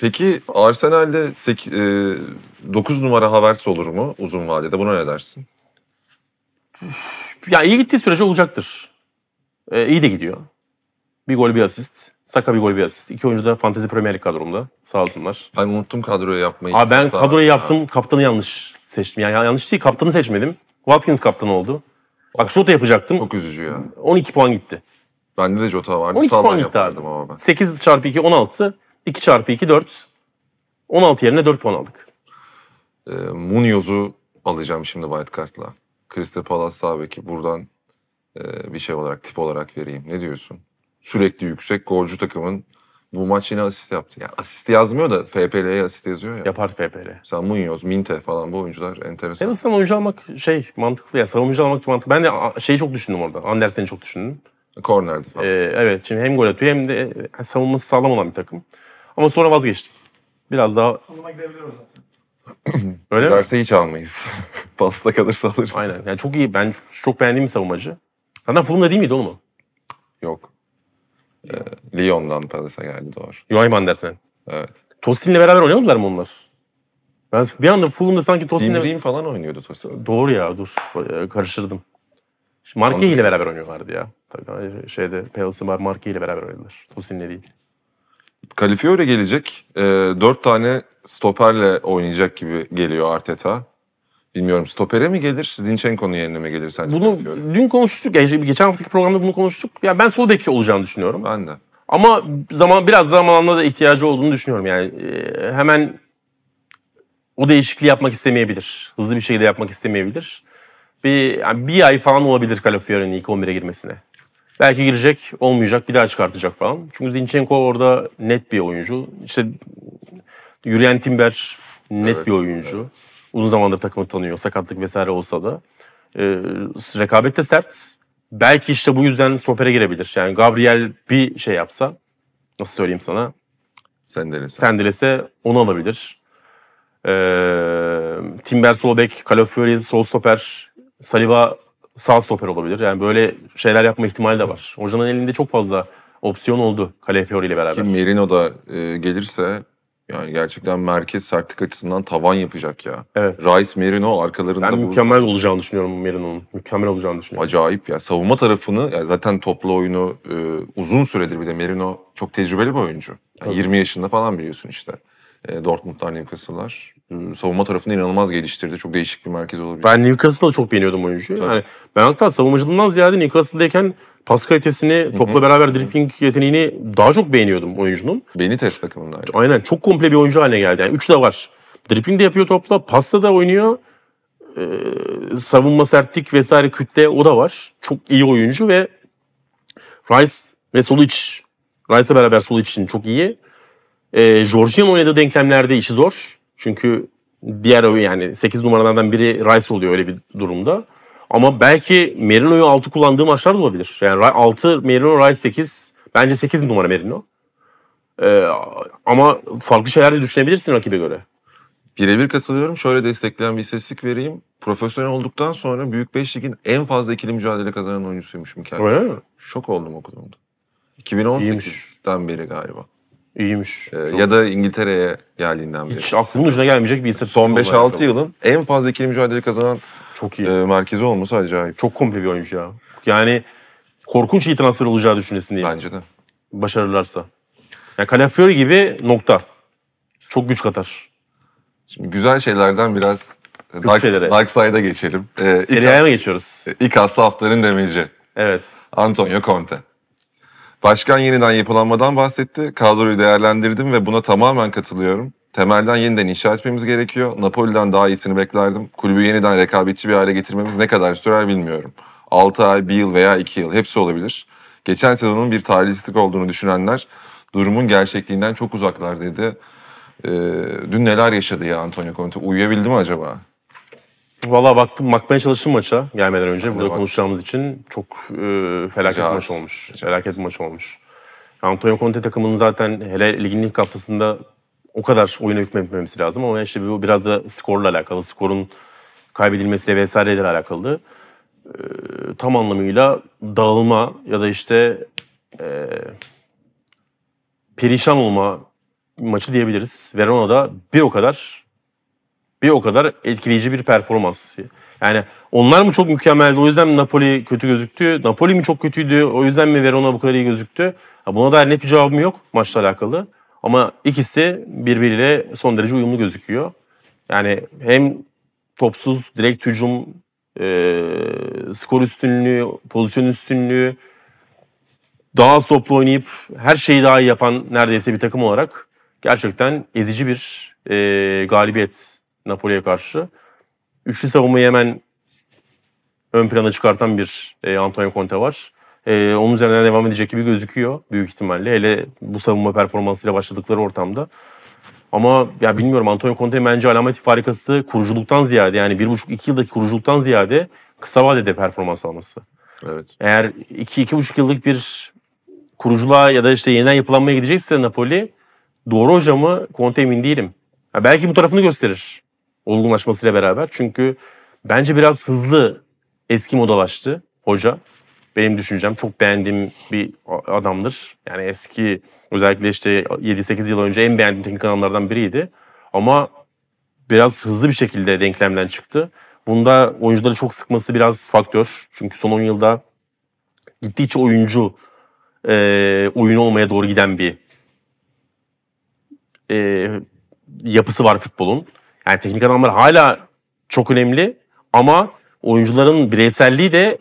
Peki Arsenal'de 8, e, 9 numara Havertz olur mu uzun vadede? Buna ne dersin? Ya iyi gittiği sürece olacaktır. Ee, iyi de gidiyor. Bir gol bir asist. Saka bir gol bir asist. İki oyuncu da Fantasy Premier League kadromda. Sağ olsunlar. Ben unuttum kadroyu yapmayı. Abi ben kadroyu yaptım. Ha. Kaptanı yanlış seçtim. Yani yanlış değil. Kaptanı seçmedim. Watkins kaptan oldu. Bak oh. şut yapacaktım. Çok üzücü ya. 12 puan gitti. Bende de Jota vardı. 12 Sağdan puan gitti abi. ama ben. 8 çarpı 2 16. 2 çarpı 2 4. 16 yerine 4 puan aldık. E, Munoz'u alacağım şimdi white kartla. Crystal Palace sağ beki buradan e, bir şey olarak tip olarak vereyim. Ne diyorsun? Sürekli yüksek golcü takımın bu maç yine asist yaptı. Yani asist yazmıyor da FPL'ye asist yazıyor ya. Yapar FPL. Sen Munoz, Minte falan bu oyuncular enteresan. En azından oyuncu almak şey mantıklı ya. Savunucu almak mantıklı. Ben de şeyi çok düşündüm orada. Andersen'i çok düşündüm. Kornerdi falan. Ee, evet. Şimdi hem gol atıyor hem de e, savunması sağlam olan bir takım. Ama sonra vazgeçtim. Biraz daha... Sonuna gidebilir o zaten. Öyle Derse mi? hiç almayız. Pasta kalırsa alırız. Aynen. Yani çok iyi. Ben çok beğendiğim bir savunmacı. Zaten Fulham'da değil miydi oğlum o? Yok. Ee, Lyon'dan Paris'e geldi doğru. Joachim dersen. Evet. Tosin'le beraber oynamadılar mı onlar? Ben bir anda Fulham'da sanki Tosin'le... Dimrim falan oynuyordu Tosin. Doğru ya dur ee, karıştırdım. Marke ile beraber oynuyorlardı ya. Tabii şeyde Palace'ın var Marke ile beraber oynadılar. Tosin'le değil. Kalifiore gelecek. E, ee, 4 tane stoperle oynayacak gibi geliyor Arteta. Bilmiyorum stopere mi gelir, Zinchenko'nun yerine mi gelir sence? Bunu Kalifiore? dün konuştuk. Yani geçen haftaki programda bunu konuştuk. Yani ben sol bek olacağını düşünüyorum. Ben de. Ama zaman biraz zamanla da ihtiyacı olduğunu düşünüyorum. Yani e, hemen o değişikliği yapmak istemeyebilir. Hızlı bir şekilde yapmak istemeyebilir. Bir, yani bir ay falan olabilir Kalafior'un ilk 11'e girmesine. Belki girecek, olmayacak, bir daha çıkartacak falan. Çünkü Zinchenko orada net bir oyuncu. İşte Yürüyen Timber net evet, bir oyuncu. Evet. Uzun zamandır takımı tanıyor, sakatlık vesaire olsa da. Ee, rekabet de sert. Belki işte bu yüzden stopere girebilir. Yani Gabriel bir şey yapsa, nasıl söyleyeyim sana? Sendelese. Sendelese onu alabilir. Ee, Timber Solbek, Kalofiori, Sol Stoper, Saliba sağ stoper olabilir. Yani böyle şeyler yapma ihtimali de var. Hocanın elinde çok fazla opsiyon oldu Kalefiori ile beraber. kim Merino da e, gelirse yani gerçekten merkez sertlik açısından tavan yapacak ya. Evet. Rice Merino arkalarında ben bu... mükemmel olacağını düşünüyorum Merino'nun. Mükemmel olacağını düşünüyorum. Acayip ya. Savunma tarafını ya zaten toplu oyunu e, uzun süredir bir de Merino çok tecrübeli bir oyuncu. Yani 20 yaşında falan biliyorsun işte. E, Dortmund'lar, Newcastle'lar. Hmm, savunma tarafını inanılmaz geliştirdi. Çok değişik bir merkez olabilir. Ben Newcastle'da çok beğeniyordum oyuncuyu. Yani ben hatta savunmacılığından ziyade Newcastle'dayken pas kalitesini, Hı-hı. topla beraber dribbling yeteneğini daha çok beğeniyordum oyuncunun. Beni test takımında. Aynen çok komple bir oyuncu haline geldi. Yani üç de var. Dribbling de yapıyor topla, pasta da oynuyor. Ee, savunma sertlik vesaire kütle o da var. Çok iyi oyuncu ve Rice ve Solic. Rice'la beraber Solic için çok iyi. Ee, Georgian oynadığı denklemlerde işi zor. Çünkü diğer yani 8 numaralardan biri Rice oluyor öyle bir durumda. Ama belki Merino'yu 6 kullandığı maçlar da olabilir. Yani 6 Merino, Rice 8. Bence 8 numara Merino. Ee, ama farklı şeyler de düşünebilirsin rakibe göre. Birebir katılıyorum. Şöyle destekleyen bir istatistik vereyim. Profesyonel olduktan sonra Büyük 5 Lig'in en fazla ikili mücadele kazanan oyuncusuymuş Mikael. Öyle mi? Şok oldum okuduğumda. 2018'den İyiymiş. beri galiba. İyiymiş. Ee, ya da İngiltere'ye geldiğinden beri. Hiç aklımın ucuna gelmeyecek bir istatistik. Son 5-6 yılın en fazla ikili mücadele kazanan çok iyi. E, merkezi olması acayip. Çok komple bir oyuncu ya. Yani korkunç iyi transfer olacağı diye Bence de. Başarırlarsa. Yani Calafiori gibi nokta. Çok güç katar. Şimdi güzel şeylerden biraz Küçük Dark, Dark Side'a geçelim. Ee, Serie A'ya mı geçiyoruz? E, İlk hafta haftanın demeci. Evet. Antonio Conte. Başkan yeniden yapılanmadan bahsetti. Kadroyu değerlendirdim ve buna tamamen katılıyorum. Temelden yeniden inşa etmemiz gerekiyor. Napoli'den daha iyisini beklerdim. Kulübü yeniden rekabetçi bir hale getirmemiz ne kadar sürer bilmiyorum. 6 ay, 1 yıl veya 2 yıl hepsi olabilir. Geçen sezonun bir talihsizlik olduğunu düşünenler durumun gerçekliğinden çok uzaklar dedi. Ee, dün neler yaşadı ya Antonio Conte? Uyuyabildi mi acaba? Valla baktım, bakmaya çalıştım maça gelmeden önce. Hadi burada konuşacağımız için çok e, felaket Recaat. maç olmuş. Recaat. Felaket maç olmuş. Antonio Conte takımının zaten hele ligin ilk haftasında o kadar oyuna hükmetmemesi lazım. Ama işte bu biraz da skorla alakalı. Skorun kaybedilmesiyle vesaireyle alakalı. E, tam anlamıyla dağılma ya da işte e, perişan olma maçı diyebiliriz. Verona'da bir o kadar bir o kadar etkileyici bir performans. Yani onlar mı çok mükemmeldi o yüzden mi Napoli kötü gözüktü? Napoli mi çok kötüydü o yüzden mi Verona bu kadar iyi gözüktü? Buna dair net bir cevabım yok maçla alakalı. Ama ikisi birbiriyle son derece uyumlu gözüküyor. Yani hem topsuz, direkt hücum, e, skor üstünlüğü, pozisyon üstünlüğü, daha az toplu oynayıp her şeyi daha iyi yapan neredeyse bir takım olarak gerçekten ezici bir e, galibiyet Napoli'ye karşı. Üçlü savunmayı hemen ön plana çıkartan bir e, Antonio Conte var. E, onun üzerinden devam edecek gibi gözüküyor büyük ihtimalle. Hele bu savunma performansıyla başladıkları ortamda. Ama ya bilmiyorum Antonio Conte'nin bence alamet farikası kuruculuktan ziyade yani bir buçuk iki yıldaki kuruculuktan ziyade kısa vadede performans alması. Evet. Eğer iki iki buçuk yıllık bir kuruculuğa ya da işte yeniden yapılanmaya gidecekse Napoli doğru hocamı Conte emin değilim. Ya belki bu tarafını gösterir olgunlaşmasıyla beraber. Çünkü bence biraz hızlı eski modalaştı hoca. Benim düşüncem çok beğendiğim bir adamdır. Yani eski özellikle işte 7-8 yıl önce en beğendiğim teknik adamlardan biriydi. Ama biraz hızlı bir şekilde denklemden çıktı. Bunda oyuncuları çok sıkması biraz faktör. Çünkü son 10 yılda gittikçe oyuncu e, oyun olmaya doğru giden bir e, yapısı var futbolun. Yani teknik adamlar hala çok önemli ama oyuncuların bireyselliği de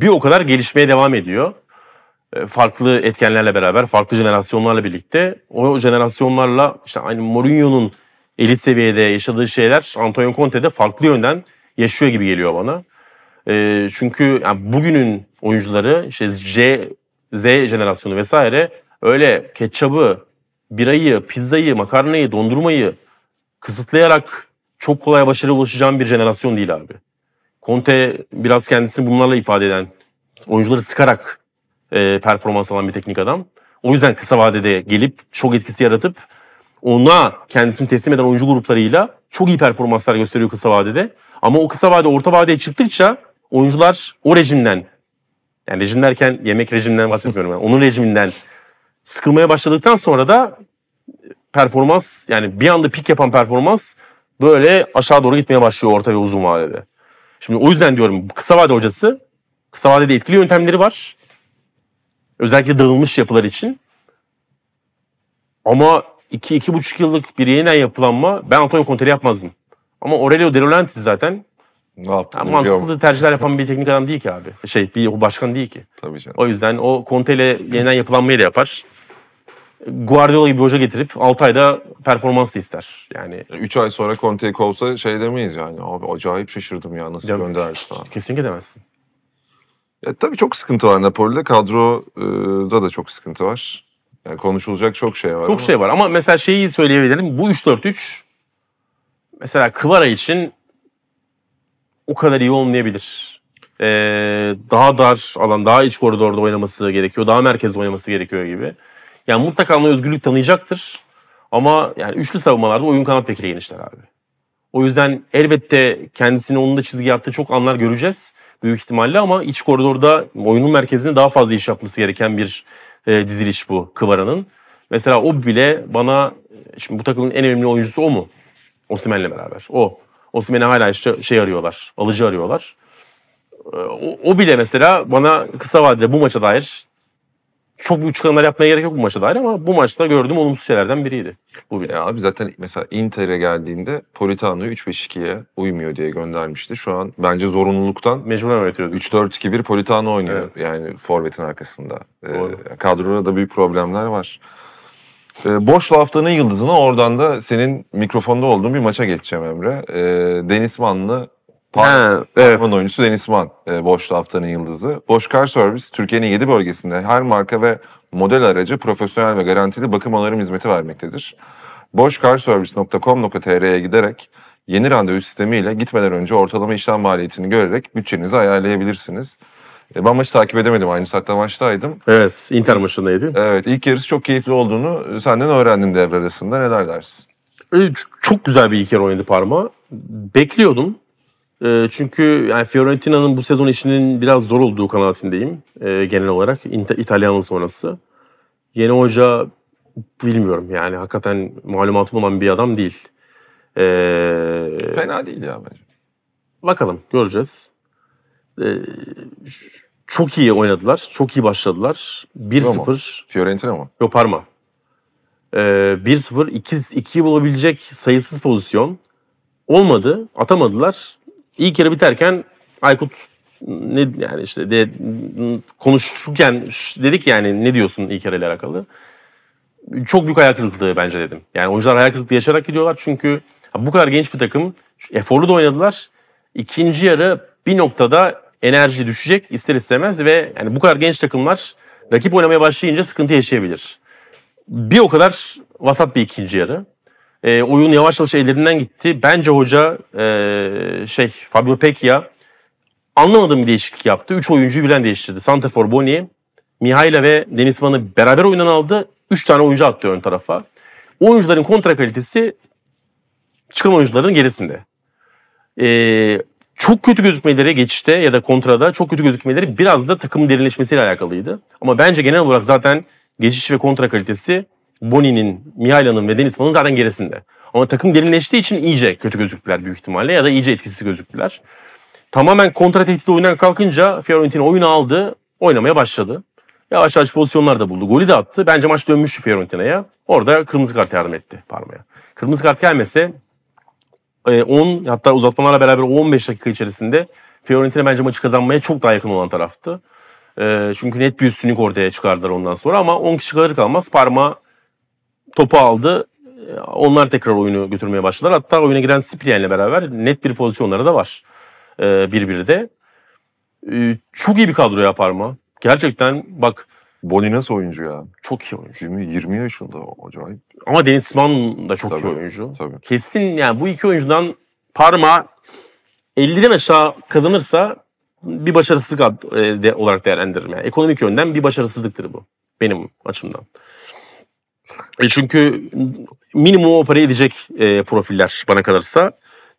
bir o kadar gelişmeye devam ediyor. Ee, farklı etkenlerle beraber, farklı jenerasyonlarla birlikte. O jenerasyonlarla işte aynı Mourinho'nun elit seviyede yaşadığı şeyler Antonio Conte'de farklı yönden yaşıyor gibi geliyor bana. E, çünkü yani bugünün oyuncuları işte J, Z jenerasyonu vesaire öyle ketçabı, birayı, pizzayı, makarnayı, dondurmayı kısıtlayarak çok kolay başarı ulaşacağım bir jenerasyon değil abi. Conte biraz kendisini bunlarla ifade eden, oyuncuları sıkarak e, performans alan bir teknik adam. O yüzden kısa vadede gelip çok etkisi yaratıp ona kendisini teslim eden oyuncu gruplarıyla çok iyi performanslar gösteriyor kısa vadede. Ama o kısa vade orta vadeye çıktıkça oyuncular o rejimden yani rejim derken yemek rejiminden bahsetmiyorum ben. Onun rejiminden sıkılmaya başladıktan sonra da performans yani bir anda pik yapan performans böyle aşağı doğru gitmeye başlıyor orta ve uzun vadede. Şimdi o yüzden diyorum kısa vade hocası kısa vadede etkili yöntemleri var. Özellikle dağılmış yapılar için. Ama iki iki buçuk yıllık bir yeniden yapılanma ben Antonio Conte'li yapmazdım. Ama Aurelio De Laurentiis zaten ne yaptın, mantıklı tercihler yapan bir teknik adam değil ki abi. Şey bir başkan değil ki. Tabii canım. O yüzden o Conte ile yeniden yapılanmayı da yapar. Guardiola gibi bir hoca getirip 6 ayda performans da ister. Yani 3 ay sonra Conte'yi kovsa şey demeyiz yani. Abi acayip şaşırdım ya nasıl gönderdi falan. Kesinlikle demezsin. Ya, tabii çok sıkıntı var Napoli'de. Kadroda da çok sıkıntı var. Yani konuşulacak çok şey var. Çok ama. şey var ama mesela şeyi söyleyebilirim. Bu 3-4-3 mesela Kıvara için o kadar iyi olmayabilir. Ee, daha dar alan, daha iç koridorda oynaması gerekiyor. Daha merkezde oynaması gerekiyor gibi. Yani mutlaka ona özgürlük tanıyacaktır. Ama yani üçlü savunmalarda oyun kanat bekiyle genişler abi. O yüzden elbette kendisini onun da çizgi attığı çok anlar göreceğiz büyük ihtimalle ama iç koridorda oyunun merkezinde daha fazla iş yapması gereken bir e, diziliş bu Kıvara'nın. Mesela o bile bana e, şimdi bu takımın en önemli oyuncusu o mu? Osimenle beraber. O. Osimeni hala işte şey arıyorlar. Alıcı arıyorlar. E, o, o bile mesela bana kısa vadede bu maça dair çok büyük çıkanlar yapmaya gerek yok bu maça dair ama bu maçta gördüğüm olumsuz şeylerden biriydi. Bu bile. Ya abi zaten mesela Inter'e geldiğinde Politano'yu 3-5-2'ye uymuyor diye göndermişti. Şu an bence zorunluluktan mecburen oynatıyorduk. 3-4-2-1 Politano oynuyor evet. yani forvetin arkasında. Ee, Doğru. Ee, kadroda da büyük problemler var. Ee, boş laftanın yıldızına oradan da senin mikrofonda olduğun bir maça geçeceğim Emre. Ee, Deniz Manlı Ha, evet. Batman oyuncusu Deniz Man, e, Boşlu Haftanın Yıldızı. Boş Car Service, Türkiye'nin 7 bölgesinde her marka ve model aracı profesyonel ve garantili bakım onarım hizmeti vermektedir. boşcarservice.com.tr'ye giderek yeni randevu sistemiyle gitmeden önce ortalama işlem maliyetini görerek bütçenizi ayarlayabilirsiniz. E, ben maçı takip edemedim. Aynı saatte maçtaydım. Evet, Inter maçındaydı. Evet, ilk yarısı çok keyifli olduğunu senden öğrendim devre arasında. Neler dersin? Çok güzel bir ilk yarı oynadı Parma. Bekliyordum e, çünkü yani Fiorentina'nın bu sezon işinin biraz zor olduğu kanaatindeyim e, genel olarak. İnt- İtalya'nın sonrası. Yeni hoca bilmiyorum yani hakikaten malumatım olan bir adam değil. E, Fena değil ya bence. Bakalım göreceğiz. E, çok iyi oynadılar. Çok iyi başladılar. 1-0. Fiorentina mı? Yok Parma. E, 1-0. 2, 2'yi bulabilecek sayısız pozisyon. Olmadı. Atamadılar. İlk yarı biterken Aykut ne yani işte de, konuşurken dedik yani ne diyorsun ilk yarı ile alakalı. Çok büyük ayak kırıklığı bence dedim. Yani oyuncular ayak kırıklığı yaşayarak gidiyorlar çünkü bu kadar genç bir takım eforlu da oynadılar. İkinci yarı bir noktada enerji düşecek ister istemez ve yani bu kadar genç takımlar rakip oynamaya başlayınca sıkıntı yaşayabilir. Bir o kadar vasat bir ikinci yarı. E, oyun yavaş yavaş ellerinden gitti. Bence hoca e, şey Fabio Pecchia anlamadığım bir değişiklik yaptı. Üç oyuncuyu bilen değiştirdi. Santafor Boni, Mihaila ve Denizman'ı beraber oyundan aldı. Üç tane oyuncu attı ön tarafa. oyuncuların kontra kalitesi çıkan oyuncuların gerisinde. Ee, çok kötü gözükmeleri geçişte ya da kontrada çok kötü gözükmeleri biraz da takımın derinleşmesiyle alakalıydı. Ama bence genel olarak zaten geçiş ve kontra kalitesi Boni'nin, Mihaila'nın ve Denizman'ın zaten gerisinde. Ama takım derinleştiği için iyice kötü gözüktüler büyük ihtimalle ya da iyice etkisiz gözüktüler. Tamamen kontra tehdidi oyundan kalkınca Fiorentina oyunu aldı, oynamaya başladı. Yavaş yavaş pozisyonlar da buldu. Golü de attı. Bence maç dönmüştü Fiorentina'ya. Orada kırmızı kart yardım etti Parma'ya. Kırmızı kart gelmese 10 e, hatta uzatmalarla beraber 15 dakika içerisinde Fiorentina bence maçı kazanmaya çok daha yakın olan taraftı. E, çünkü net bir üstünlük ortaya çıkardılar ondan sonra ama 10 kişi kalır kalmaz Parma topu aldı. Onlar tekrar oyunu götürmeye başladılar. Hatta oyuna giren Spriyen'le beraber net bir pozisyonları da var. Ee, de. E, çok iyi bir kadro yapar mı? Gerçekten bak. Boni nasıl oyuncu ya? Çok iyi oyuncu. 20, 20 yaşında acayip. Ama Denizman da çok tabii, iyi oyuncu. Tabii. Kesin yani bu iki oyuncudan parma 50'den aşağı kazanırsa bir başarısızlık e, olarak değerlendiririm. Yani ekonomik yönden bir başarısızlıktır bu benim açımdan. E çünkü minimum o opera edecek e, profiller bana kalırsa.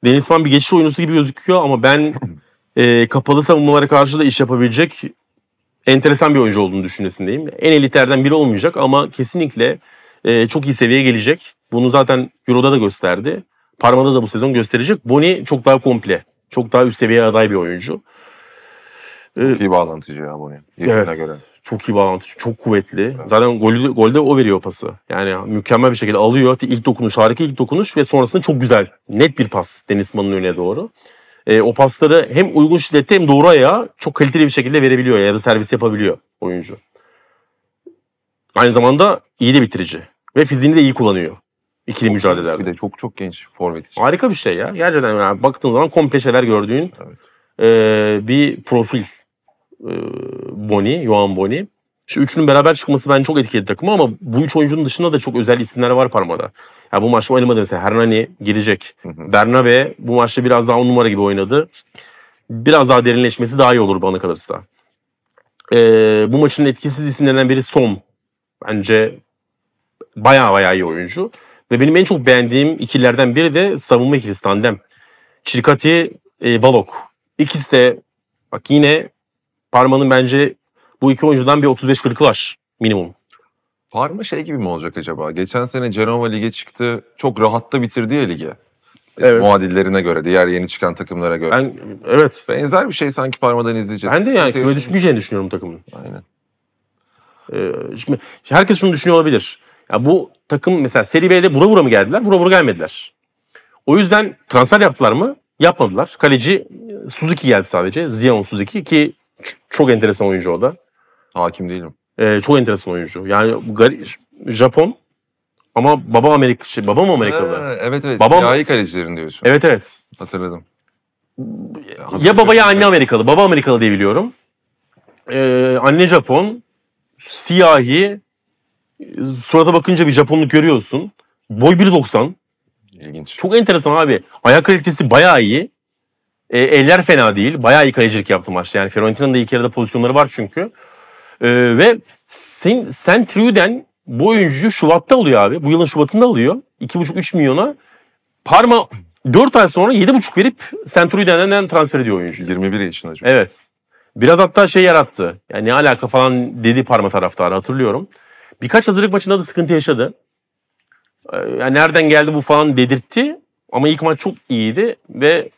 Denizman bir geçiş oyuncusu gibi gözüküyor ama ben e, kapalı savunmalara karşı da iş yapabilecek enteresan bir oyuncu olduğunu düşüncesindeyim. En elitlerden biri olmayacak ama kesinlikle e, çok iyi seviyeye gelecek. Bunu zaten Euro'da da gösterdi. Parma'da da bu sezon gösterecek. Boni çok daha komple, çok daha üst seviyeye aday bir oyuncu. Ee, çok iyi bağlantıcı ya Abone. Evet. göre. Çok iyi bağlantıcı. Çok kuvvetli. Evet. Zaten golü, golde o veriyor pası. Yani mükemmel bir şekilde alıyor. İlk dokunuş harika ilk dokunuş ve sonrasında çok güzel. Net bir pas Denizman'ın önüne doğru. E, o pasları hem uygun şiddette hem doğru ayağa çok kaliteli bir şekilde verebiliyor ya da servis yapabiliyor oyuncu. Aynı zamanda iyi de bitirici. Ve fiziğini de iyi kullanıyor. ikili çok mücadelelerde. Bir de çok çok genç forvet için. Harika bir şey ya. Gerçekten yani baktığın zaman komple şeyler gördüğün evet. e, bir profil ee, Boni, Johan Boni. İşte üçünün beraber çıkması ben çok etkiledi takımı ama bu üç oyuncunun dışında da çok özel isimler var parmada. Yani bu maçta oynamadı mesela Hernani girecek. Bernabe bu maçta biraz daha on numara gibi oynadı. Biraz daha derinleşmesi daha iyi olur bana kalırsa. Ee, bu maçın etkisiz isimlerinden biri Som. Bence baya baya iyi oyuncu. Ve benim en çok beğendiğim ikililerden biri de savunma ikilisi tandem. Çirkati, e, Balok. İkisi de bak yine Parma'nın bence bu iki oyuncudan bir 35-40'ı var minimum. Parma şey gibi mi olacak acaba? Geçen sene Genova lige çıktı. Çok rahatta bitirdi ya ligi. Evet. Muadillerine göre, diğer yeni çıkan takımlara göre. Ben, evet. Benzer bir şey sanki Parma'dan izleyeceğiz. Ben de yani küme düşmeyeceğini düşünüyorum takımın. Aynen. Ee, şimdi herkes şunu düşünüyor olabilir. Ya bu takım mesela Serie B'de bura bura mı geldiler? Bura bura gelmediler. O yüzden transfer yaptılar mı? Yapmadılar. Kaleci e, Suzuki geldi sadece. Zion Suzuki ki çok enteresan oyuncu o da. Hakim değilim. Ee, çok enteresan oyuncu. Yani garip, Japon ama baba Amerika, şey, baba mı Amerikalı? Ha, ee, evet evet. Babam... Siyahi kalecilerin diyorsun. Evet evet. Hatırladım. Ya baba ya anne Amerikalı. Baba Amerikalı diye biliyorum. Ee, anne Japon, siyahi, e, surata bakınca bir Japonluk görüyorsun. Boy 1.90. İlginç. Çok enteresan abi. Ayak kalitesi bayağı iyi. E, eller fena değil. Bayağı iyi kalecilik yaptı maçta. Yani Fiorentina'nın da ilk yarıda pozisyonları var çünkü. E, ve sen, sen Truden bu oyuncuyu Şubat'ta alıyor abi. Bu yılın Şubat'ında alıyor. 2,5-3 milyona. Parma 4 ay sonra 7,5 verip Centuriden'den transfer ediyor oyuncu. 21 yaşında çünkü. Evet. Biraz hatta şey yarattı. Yani ne alaka falan dedi Parma taraftarı hatırlıyorum. Birkaç hazırlık maçında da sıkıntı yaşadı. E, yani nereden geldi bu falan dedirtti. Ama ilk maç çok iyiydi ve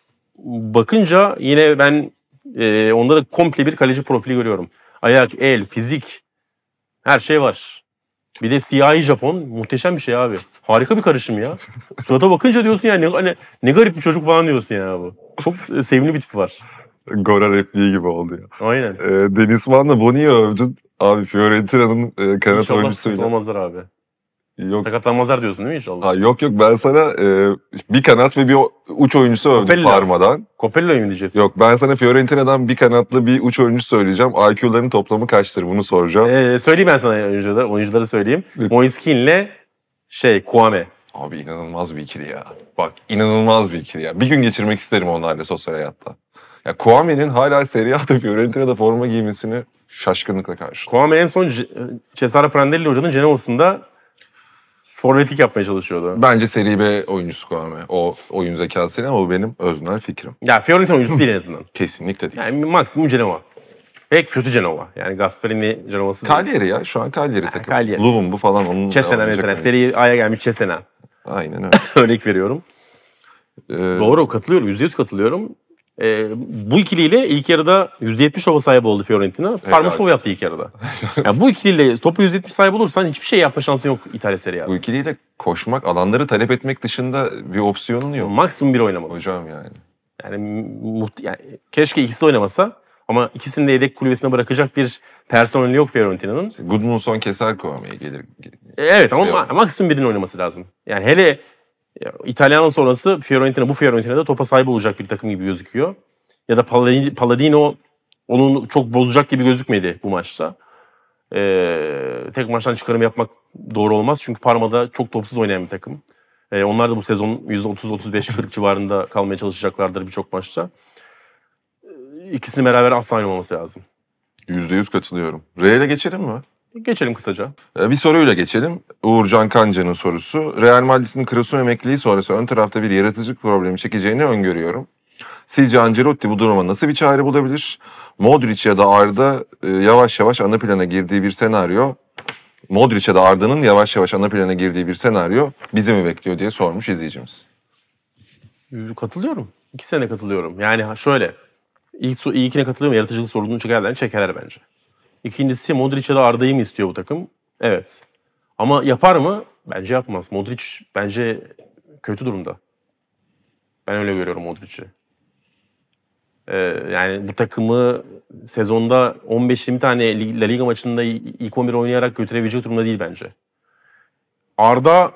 bakınca yine ben e, onda da komple bir kaleci profili görüyorum. Ayak, el, fizik her şey var. Bir de siyahi Japon muhteşem bir şey abi. Harika bir karışım ya. Surata bakınca diyorsun yani ne, ne, hani ne garip bir çocuk falan diyorsun ya bu. Çok e, sevimli bir tip var. Gora repliği gibi oldu ya. Aynen. E, Deniz Van'la Boni'yi övdün. Abi Fiorentina'nın e, kanat İnşallah oyuncusuyla. İnşallah olmazlar abi. Yok. Sakatlanmazlar diyorsun değil mi inşallah? Ha, yok yok ben sana e, bir kanat ve bir uç oyuncusu övdüm Parma'dan. Copella'yı mı diyeceğiz? Yok ben sana Fiorentina'dan bir kanatlı bir uç oyuncu söyleyeceğim. IQ'ların toplamı kaçtır bunu soracağım. Ee, söyleyeyim ben sana oyuncuları, oyuncuları söyleyeyim. Moiskin'le şey Kwame. Abi inanılmaz bir ikili ya. Bak inanılmaz bir ikili ya. Bir gün geçirmek isterim onlarla sosyal hayatta. Ya Kwame'nin hala Serie A'da Fiorentina'da forma giymesini şaşkınlıkla karşı. Kwame en son Cesare Prandelli hocanın Cenova'sında Forvetlik yapmaya çalışıyordu. Bence seri B oyuncusu Kwame. O oyun zekasıyla ama bu benim öznel fikrim. Ya Fiorentina oyuncusu değil en azından. Kesinlikle değil. Yani maksimum Genova. Ve kötü Genova. Yani Gasperini Genova'sı değil. Cagliari ya. Şu an Cagliari takım. Cagliari. bu falan onun. Cesena mesela. Seri A'ya gelmiş Cesena. Aynen öyle. Örnek veriyorum. Ee, Doğru katılıyorum. Yüzde yüz katılıyorum. E, bu ikiliyle ilk yarıda %70 şova sahip oldu Fiorentina. Parma şov yaptı ilk yarıda. yani bu ikiliyle topu %70 sahip olursan hiçbir şey yapma şansın yok İtalya Serie Bu ikiliyle koşmak, alanları talep etmek dışında bir opsiyonun yok. Maksimum bir oynamadı. Hocam yani. Yani, muht- yani keşke ikisi de oynamasa. Ama ikisini de yedek kulübesine bırakacak bir personeli yok Fiorentina'nın. İşte Gudmundsson keser kovamaya gelir. gelir. Evet ama şey ma- maksimum birinin oynaması lazım. Yani hele İtalyanın sonrası Fiorentina bu Fiorentina'da topa sahip olacak bir takım gibi gözüküyor. Ya da Palladino onun çok bozacak gibi gözükmedi bu maçta. Ee, tek maçtan çıkarım yapmak doğru olmaz. Çünkü Parma'da çok topsuz oynayan bir takım. Ee, onlar da bu sezon %30-35-40 civarında kalmaya çalışacaklardır birçok maçta. Ee, İkisini beraber asla oynamaması lazım. %100 katılıyorum. Real'e geçelim mi? Geçelim kısaca. Ee, bir soruyla geçelim. Uğurcan Kanca'nın sorusu. Real Madrid'in Kroos'un emekliliği sonrası ön tarafta bir yaratıcılık problemi çekeceğini öngörüyorum. Sizce Ancelotti bu duruma nasıl bir çare bulabilir? Modric ya da Arda e, yavaş yavaş ana plana girdiği bir senaryo. Modric ya da Arda'nın yavaş yavaş ana plana girdiği bir senaryo bizi mi bekliyor diye sormuş izleyicimiz. Katılıyorum. İki sene katılıyorum. Yani şöyle. İlk, ilkine katılıyorum. Yaratıcılık sorununu çekerden çekerler bence. İkincisi Modric'e de Arda'yı mı istiyor bu takım? Evet. Ama yapar mı? Bence yapmaz. Modric bence kötü durumda. Ben öyle görüyorum Modric'i. Ee, yani bu takımı sezonda 15-20 tane La Liga maçında ilk 11 oynayarak götürebilecek durumda değil bence. Arda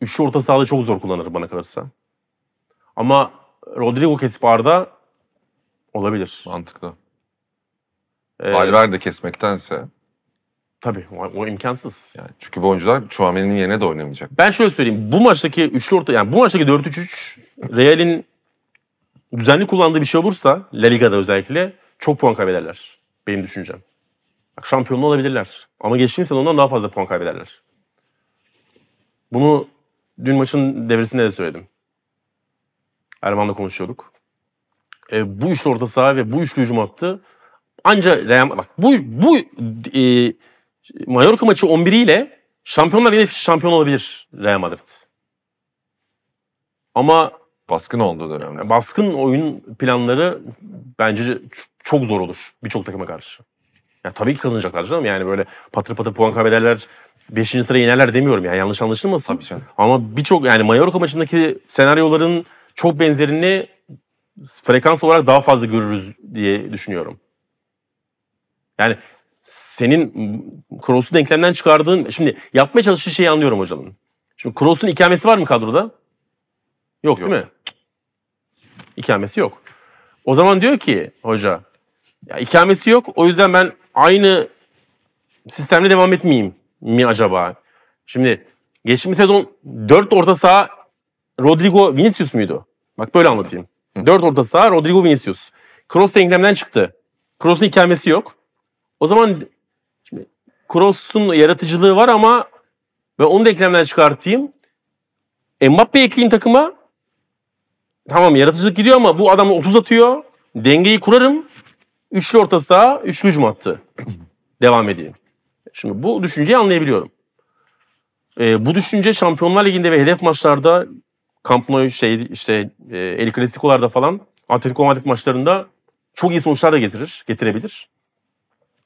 üç orta sahada çok zor kullanır bana kalırsa. Ama Rodrigo kesip Arda olabilir. Mantıklı. Ee, Valverde kesmektense. Tabii o, o imkansız. Yani çünkü bu oyuncular Chouameni'nin yerine de oynamayacak. Ben şöyle söyleyeyim. Bu maçtaki üçlü orta yani bu maçtaki 4-3-3 Real'in düzenli kullandığı bir şey olursa La Liga'da özellikle çok puan kaybederler. Benim düşüncem. Bak şampiyonlu olabilirler. Ama geçtiğimiz sene ondan daha fazla puan kaybederler. Bunu dün maçın devresinde de söyledim. Erman'la konuşuyorduk. E, bu üçlü orta saha ve bu üçlü hücum attı. Anca Real bak bu bu e, Mallorca maçı 11 ile Şampiyonlar yine şampiyon olabilir Real Madrid. Ama baskın oldu dönemde. Baskın oyun planları bence çok zor olur birçok takıma karşı. Ya tabii ki kazanacaklar canım. Yani böyle patır patır puan kaybederler, 5. sıra inerler demiyorum yani yanlış anlaşılmasın. Tabii canım. Ama birçok yani Mallorca maçındaki senaryoların çok benzerini frekans olarak daha fazla görürüz diye düşünüyorum. Yani senin Kroos'u denklemden çıkardığın... Şimdi yapmaya çalıştığı şeyi anlıyorum hocam. Şimdi Kroos'un ikamesi var mı kadroda? Yok, yok değil mi? İkamesi yok. O zaman diyor ki hoca ya ikamesi yok o yüzden ben aynı sistemle devam etmeyeyim mi acaba? Şimdi geçmiş sezon 4 orta saha Rodrigo Vinicius muydu? Bak böyle anlatayım. 4 orta saha Rodrigo Vinicius. Cross denklemden çıktı. Cross'un ikamesi yok. O zaman şimdi Kroos'un yaratıcılığı var ama ben onu da çıkartayım. Mbappe ekleyin takıma. Tamam yaratıcılık gidiyor ama bu adam 30 atıyor. Dengeyi kurarım. Üçlü ortası daha, üçlü hücum attı. Devam edeyim. Şimdi bu düşünceyi anlayabiliyorum. Ee, bu düşünce Şampiyonlar Ligi'nde ve hedef maçlarda Camp Nou şey, işte e, El Clasico'larda falan Atletico Madrid maçlarında çok iyi sonuçlar da getirir, getirebilir.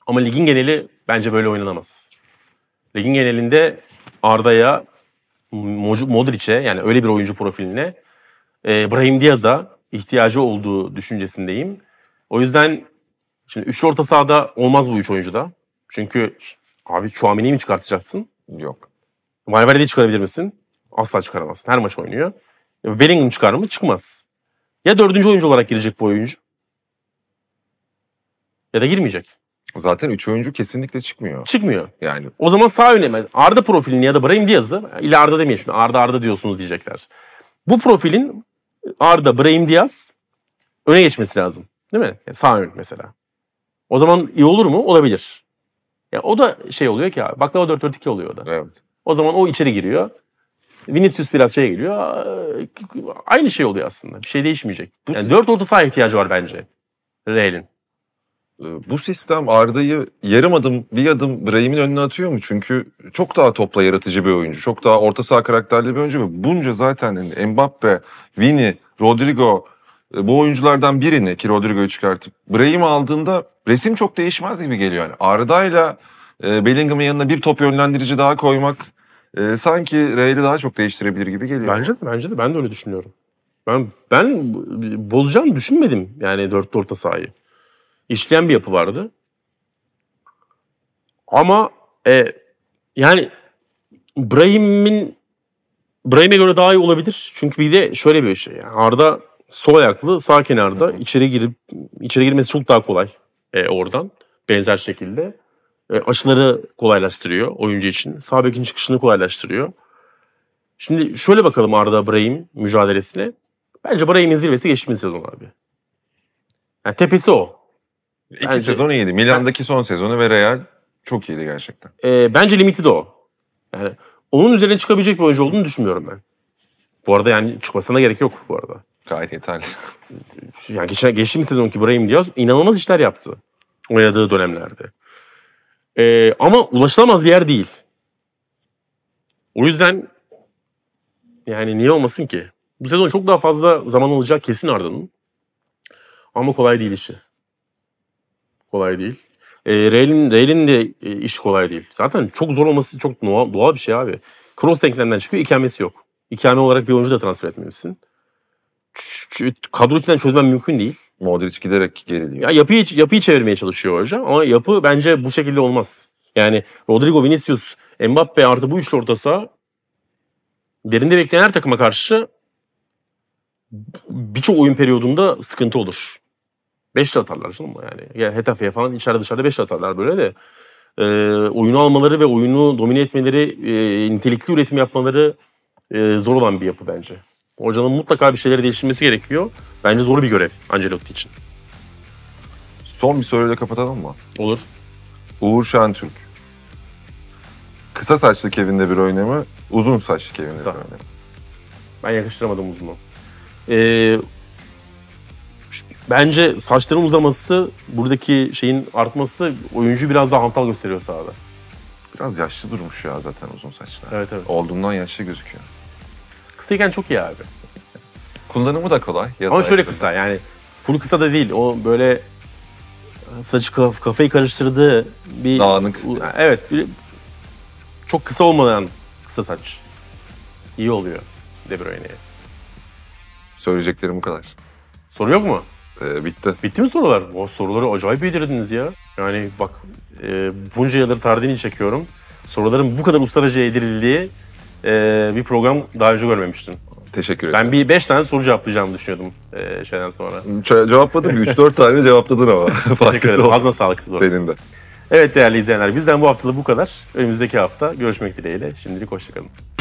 Ama ligin geneli bence böyle oynanamaz. Ligin genelinde Arda'ya, Modric'e yani öyle bir oyuncu profiline, e, Brahim Diaz'a ihtiyacı olduğu düşüncesindeyim. O yüzden şimdi 3 orta sahada olmaz bu 3 oyuncuda. Çünkü abi Chouamini'yi mi çıkartacaksın? Yok. Valverde'yi çıkarabilir misin? Asla çıkaramazsın. Her maç oynuyor. Bellingham çıkar mı? Çıkmaz. Ya dördüncü oyuncu olarak girecek bu oyuncu ya da girmeyecek. Zaten 3 oyuncu kesinlikle çıkmıyor. Çıkmıyor. Yani. O zaman sağ öneme Arda profilini ya da Brahim Diaz'ı illa Arda demeyin şimdi Arda Arda diyorsunuz diyecekler. Bu profilin e, Arda, Brahim Diaz öne geçmesi lazım. Değil mi? Yani sağ ön mesela. O zaman iyi olur mu? Olabilir. Yani o da şey oluyor ki abi. Baklava 4-4-2 oluyor o da. Evet. O zaman o içeri giriyor. Vinicius biraz şey geliyor. Aynı şey oluyor aslında. Bir şey değişmeyecek. Yani 4 orta saha ihtiyacı var bence. Real'in. Ee, bu sistem Arda'yı yarım adım bir adım Brahim'in önüne atıyor mu? Çünkü çok daha topla yaratıcı bir oyuncu. Çok daha orta saha karakterli bir oyuncu ve bunca zaten yani Mbappe, Vini, Rodrigo e, bu oyunculardan birini ki Rodrigo'yu çıkartıp Brahim'i aldığında resim çok değişmez gibi geliyor. Yani Arda'yla e, Bellingham'ın yanına bir top yönlendirici daha koymak e, sanki Real'i daha çok değiştirebilir gibi geliyor. Bence de bence de ben de öyle düşünüyorum. Ben ben bozacağını düşünmedim yani dörtlü orta sahayı işleyen bir yapı vardı. Ama e, yani Brahim'in Brahim'e göre daha iyi olabilir. Çünkü bir de şöyle bir şey. Yani Arda sol ayaklı sağ kenarda Hı-hı. içeri girip içeri girmesi çok daha kolay e, oradan. Benzer şekilde e, açıları kolaylaştırıyor oyuncu için. Sağ bekin çıkışını kolaylaştırıyor. Şimdi şöyle bakalım Arda Brahim mücadelesine. Bence Brahim'in zirvesi geçtiğimiz sezon abi. Yani tepesi o. İki bence, sezonu iyiydi. Milan'daki son sezonu ve Real çok iyiydi gerçekten. E, bence limiti de o. Yani onun üzerine çıkabilecek bir oyuncu olduğunu düşünmüyorum ben. Bu arada yani çıkmasına gerek yok bu arada. Gayet yeterli. Yani geçen, geçtiğimiz sezonki Brahim Diaz inanılmaz işler yaptı. Oynadığı dönemlerde. Ee, ama ulaşılamaz bir yer değil. O yüzden yani niye olmasın ki? Bu sezon çok daha fazla zaman alacak kesin Arda'nın. Ama kolay değil işi kolay değil. E, Rail'in, Rail'in de e, iş kolay değil. Zaten çok zor olması çok doğal, doğal bir şey abi. Cross denklerinden çıkıyor, ikamesi yok. İkame olarak bir oyuncu da transfer etmemişsin. Kadro içinden çözmen mümkün değil. Modric giderek geriliyor. Ya yapıyı, yapıyı çevirmeye çalışıyor hoca ama yapı bence bu şekilde olmaz. Yani Rodrigo, Vinicius, Mbappe artı bu üç orta derinde bekleyen her takıma karşı birçok oyun periyodunda sıkıntı olur. 5 de atarlar canım yani. yani Hetafe'ye falan içeride dışarıda 5 atarlar böyle de. E, oyunu almaları ve oyunu domine etmeleri, e, nitelikli üretim yapmaları e, zor olan bir yapı bence. Hocanın mutlaka bir şeyleri değiştirmesi gerekiyor. Bence zor bir görev Ancelotti için. Son bir soruyla kapatalım mı? Olur. Uğur Şentürk. Kısa saçlı Kevin'de bir oynamı, uzun saçlı Kevin'de bir oynamı. Ben yakıştıramadım uzunu. Ee, Bence saçların uzaması, buradaki şeyin artması oyuncu biraz daha hantal gösteriyor sahada. Biraz yaşlı durmuş ya zaten uzun saçlar. Evet evet. Olduğundan yaşlı gözüküyor. Kısayken çok iyi abi. Kullanımı da kolay. Ya Ama da şöyle kısa yani full kısa da değil. O böyle saçı kaf, kafayı karıştırdığı bir... Dağınık. Evet. Bir, çok kısa olmadan kısa saç. İyi oluyor De Bruyne'ye. Söyleyeceklerim bu kadar. Soru yok mu? Ee, bitti. Bitti mi sorular? O soruları acayip yedirdiniz ya. Yani bak e, bunca yıldır Tardini çekiyorum. Soruların bu kadar ustaraca yedirildiği e, bir program daha önce görmemiştim. Teşekkür ederim. Ben bir 5 tane soru cevaplayacağımı düşünüyordum e, şeyden sonra. Ce- cevapladım. 3-4 tane cevapladın ama. Teşekkür ederim. Ağzına sağlık. Doğru. Senin de. Evet değerli izleyenler bizden bu haftada bu kadar. Önümüzdeki hafta görüşmek dileğiyle. Şimdilik hoşçakalın.